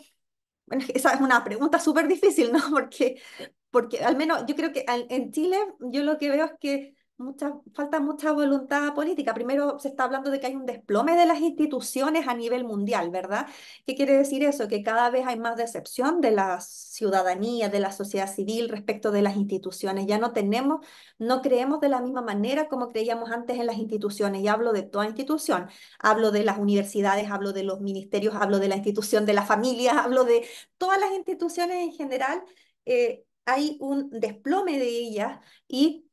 esa es una pregunta súper difícil, ¿no? Porque porque al menos yo creo que en Chile yo lo que veo es que falta mucha voluntad política. Primero se está hablando de que hay un desplome de las instituciones a nivel mundial, ¿verdad? ¿Qué quiere decir eso? Que cada vez hay más decepción de la ciudadanía, de la sociedad civil respecto de las instituciones. Ya no tenemos, no creemos de la misma manera como creíamos antes en las instituciones. Y hablo de toda institución. Hablo de las universidades, hablo de los ministerios, hablo de la institución de la familia, hablo de todas las instituciones en general. Eh, hay un desplome de ellas y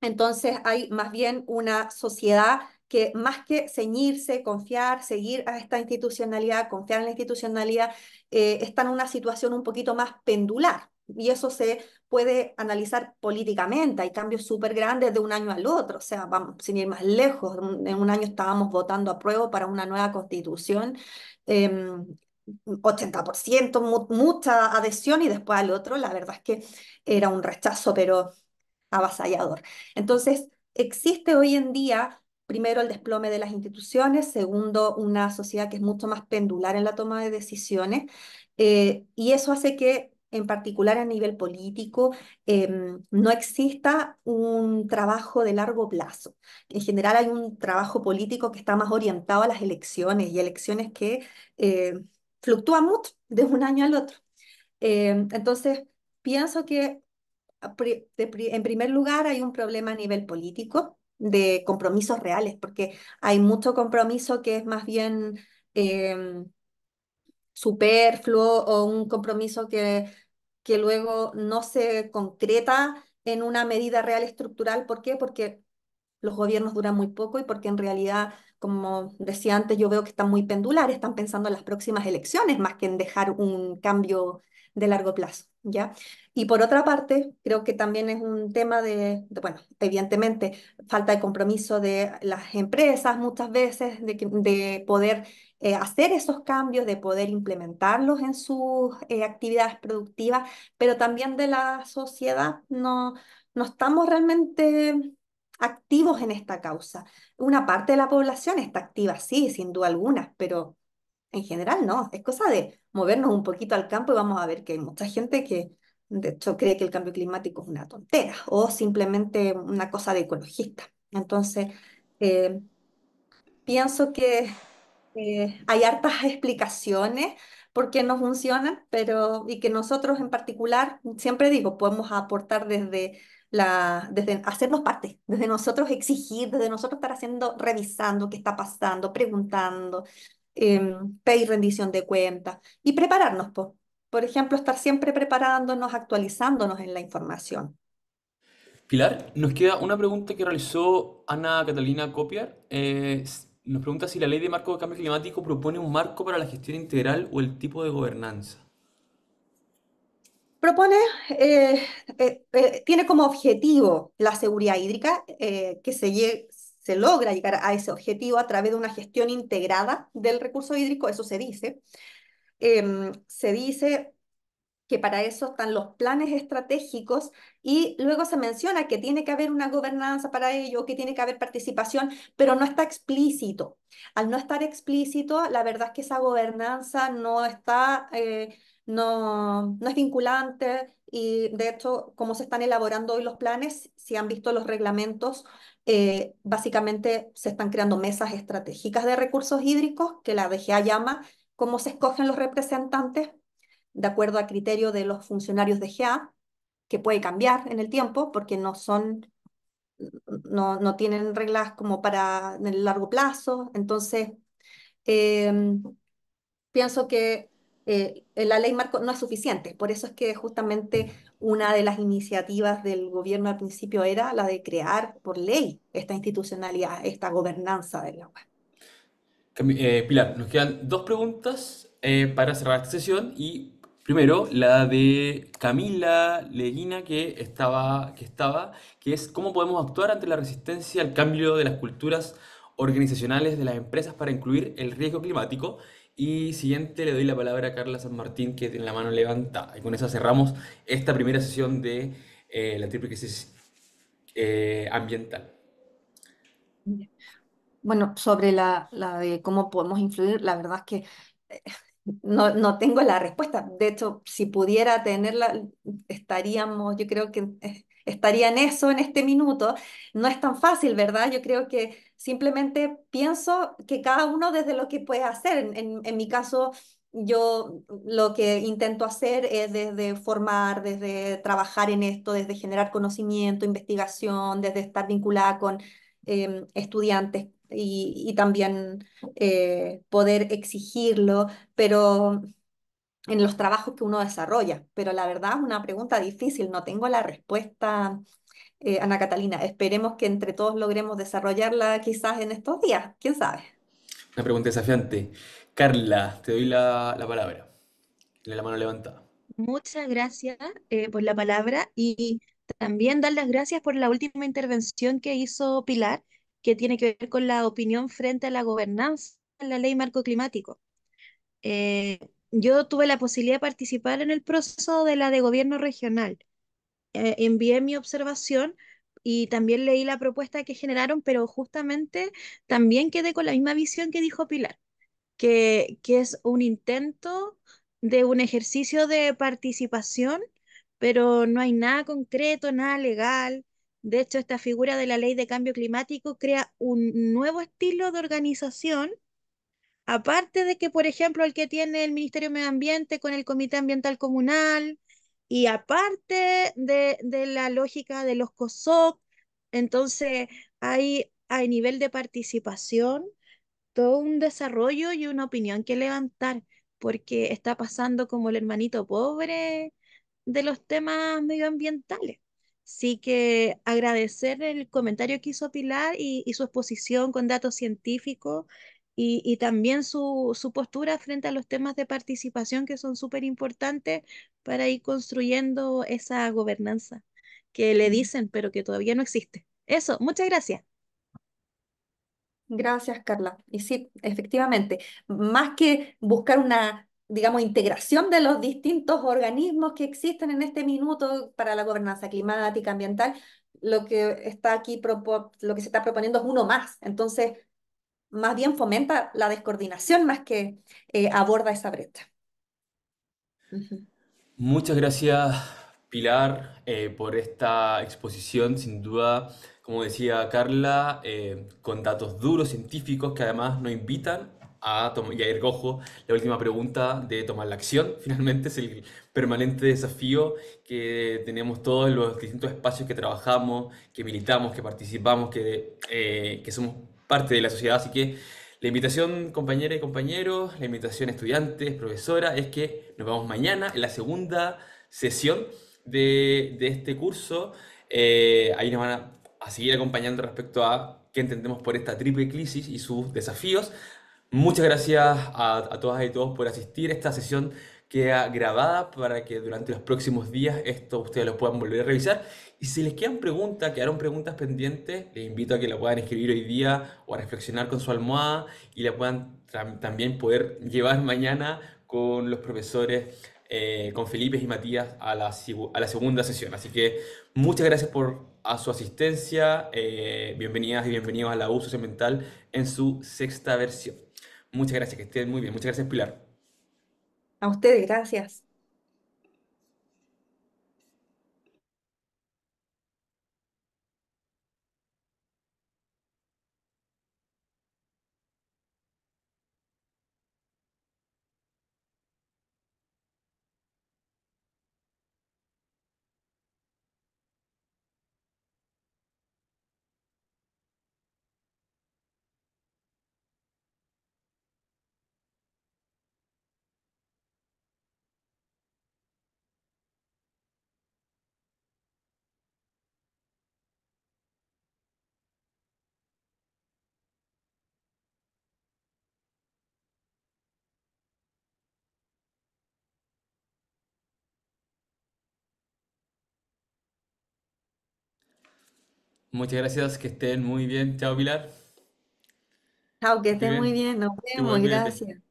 entonces hay más bien una sociedad que más que ceñirse, confiar, seguir a esta institucionalidad, confiar en la institucionalidad, eh, está en una situación un poquito más pendular. Y eso se puede analizar políticamente. Hay cambios súper grandes de un año al otro. O sea, vamos, sin ir más lejos, en un año estábamos votando a prueba para una nueva constitución. Em, 80%, mucha adhesión y después al otro, la verdad es que era un rechazo, pero avasallador. Entonces, existe hoy en día, primero, el desplome de las instituciones, segundo, una sociedad que es mucho más pendular en la toma de decisiones, eh, y eso hace que en particular a nivel político, em, no exista un trabajo de largo plazo. En general hay un trabajo político que está más orientado a las elecciones y elecciones que eh, fluctúa mucho de un año al otro. Eh, entonces, pienso que en primer lugar hay un problema a nivel político de compromisos reales, porque hay mucho compromiso que es más bien em, superfluo o un compromiso que, que luego no se concreta en una medida real estructural. ¿Por qué? Porque los gobiernos duran muy poco y porque en realidad, como decía antes, yo veo que están muy pendulares, están pensando en las próximas elecciones más que en dejar un cambio de largo plazo, ¿ya? Y por otra parte, creo que también es un tema de, bueno, evidentemente, falta de compromiso de las empresas muchas veces, de, poder eh, hacer esos cambios, de poder implementarlos en sus eh, actividades productivas, pero también de la sociedad, no, no estamos realmente activos en esta causa. Una parte de la población está activa, sí, sin duda alguna, pero en general no. Es cosa de movernos un poquito al campo y vamos a ver que hay mucha gente que de hecho cree que el cambio climático es una tontera o simplemente una cosa de ecologista. Entonces, eh, pienso que eh, hay hartas explicaciones por qué no funcionan, pero y que nosotros en particular, siempre digo, podemos aportar desde desde hacernos parte, desde nosotros exigir, desde nosotros estar haciendo, revisando qué está pasando, preguntando, em, pedir rendición de cuentas y prepararnos, por, ejemplo, estar siempre preparándonos, actualizándonos en la información.
Pilar, nos queda una pregunta que realizó Ana Catalina Copiar. Eh, nos pregunta si la ley de marco de cambio climático propone un marco para la gestión integral o el tipo de gobernanza
propone, eh, eh, eh, tiene como objetivo la seguridad hídrica, que se, se logra llegar a ese objetivo a través de una gestión integrada del recurso hídrico, eso se dice. Em, se dice que para eso están los planes estratégicos y luego se menciona que tiene que haber una gobernanza para ello, que tiene que haber participación, pero no está explícito. Al no estar explícito, la verdad es que esa gobernanza no está no, no es vinculante y de hecho, como se están elaborando hoy los planes, si han visto los reglamentos, eh, básicamente se están creando mesas estratégicas de recursos hídricos que la DGA llama cómo se escogen los representantes de acuerdo a criterio de los funcionarios de GA, que puede cambiar en el tiempo porque no son, no, no tienen reglas como para en el largo plazo. Entonces, em, pienso que eh, eh, la ley marco no es suficiente. Por eso es que justamente una de las iniciativas del gobierno al principio era la de crear por ley esta institucionalidad, esta gobernanza del agua.
Eh, Pilar, nos quedan dos preguntas para cerrar esta sesión y primero la de Camila Leguina que estaba, que estaba, que es cómo podemos actuar ante la resistencia al cambio de las culturas organizacionales de las empresas para incluir el riesgo climático y siguiente le doy la palabra a Carla San Martín, que tiene la mano levantada. Y con eso cerramos esta primera sesión de eh, la triple crisis eh, ambiental.
Bueno, sobre la, de cómo podemos influir, la verdad es que eh, no, no, tengo la respuesta. De hecho, si pudiera tenerla, estaríamos, yo creo que estaría en eso en este minuto. No es tan fácil, ¿verdad? Yo creo que simplemente pienso que cada uno desde lo que puede hacer. En, mi caso, yo lo que intento hacer es desde formar, desde trabajar en esto, desde generar conocimiento, investigación, desde estar vinculada con em, estudiantes y, también eh, poder exigirlo, pero en los trabajos que uno desarrolla. Pero la verdad es una pregunta difícil, no tengo la respuesta, eh, Ana Catalina. Esperemos que entre todos logremos desarrollarla quizás en estos días, quién sabe.
Una pregunta desafiante. Carla, te doy la, la palabra. Tiene la mano levantada.
Muchas gracias eh, por la palabra y también dar las gracias por la última intervención que hizo Pilar, que tiene que ver con la opinión frente a la gobernanza en la ley marco climático. Eh, yo tuve la posibilidad de participar en el proceso de la de gobierno regional. Eh, envié mi observación y también leí la propuesta que generaron, pero justamente también quedé con la misma visión que dijo Pilar, que, que es un intento de un ejercicio de participación, pero no hay nada concreto, nada legal. De hecho, esta figura de la ley de cambio climático crea un nuevo estilo de organización Aparte de que, por ejemplo, el que tiene el Ministerio de Medio Ambiente con el Comité Ambiental Comunal, y aparte de, la lógica de los COSOC, entonces hay a nivel de participación todo un desarrollo y una opinión que levantar, porque está pasando como el hermanito pobre de los temas medioambientales. Así que agradecer el comentario que hizo Pilar y su exposición con datos científicos y, y también su, su, postura frente a los temas de participación que son súper importantes para ir construyendo esa gobernanza que le mm. dicen, pero que todavía no existe. Eso, muchas gracias. Gracias, Carla. Y sí, efectivamente,
más que buscar una, digamos, integración de los distintos organismos que existen en este minuto para la gobernanza climática, ambiental, lo que está aquí, lo que se está proponiendo es uno más. Entonces, más bien fomenta la descoordinación más que eh, aborda esa brecha.
Muchas gracias, Pilar, eh, por esta exposición. Sin duda, como decía Carla, eh, con datos duros científicos que además nos invitan a y a ir cojo la última pregunta de tomar la acción. Finalmente es el permanente desafío que tenemos todos los distintos espacios que trabajamos, que militamos, que participamos, que, que somos parte de la sociedad. Así que la invitación, compañeras y compañeros, la invitación, estudiantes, profesora, es que nos vemos mañana en la segunda sesión de, este curso. Eh, ahí nos van a, seguir acompañando respecto a qué entendemos por esta triple crisis y sus desafíos. Muchas gracias a, a, todas y todos por asistir a esta sesión queda grabada para que durante los próximos días esto ustedes lo puedan volver a revisar. Y si les quedan preguntas, quedaron preguntas pendientes, les invito a que la puedan escribir hoy día o a reflexionar con su almohada y la puedan también poder llevar mañana con los profesores, eh, con Felipe y Matías a la, a la segunda sesión. Así que muchas gracias por a su asistencia, eh, bienvenidas y bienvenidos a la USO Mental en su sexta versión. Muchas gracias, que estén muy bien. Muchas gracias, Pilar.
A ustedes, gracias.
Muchas gracias, que estén muy bien. Chao, Pilar.
Chao, que estén muy bien, nos vemos, gracias.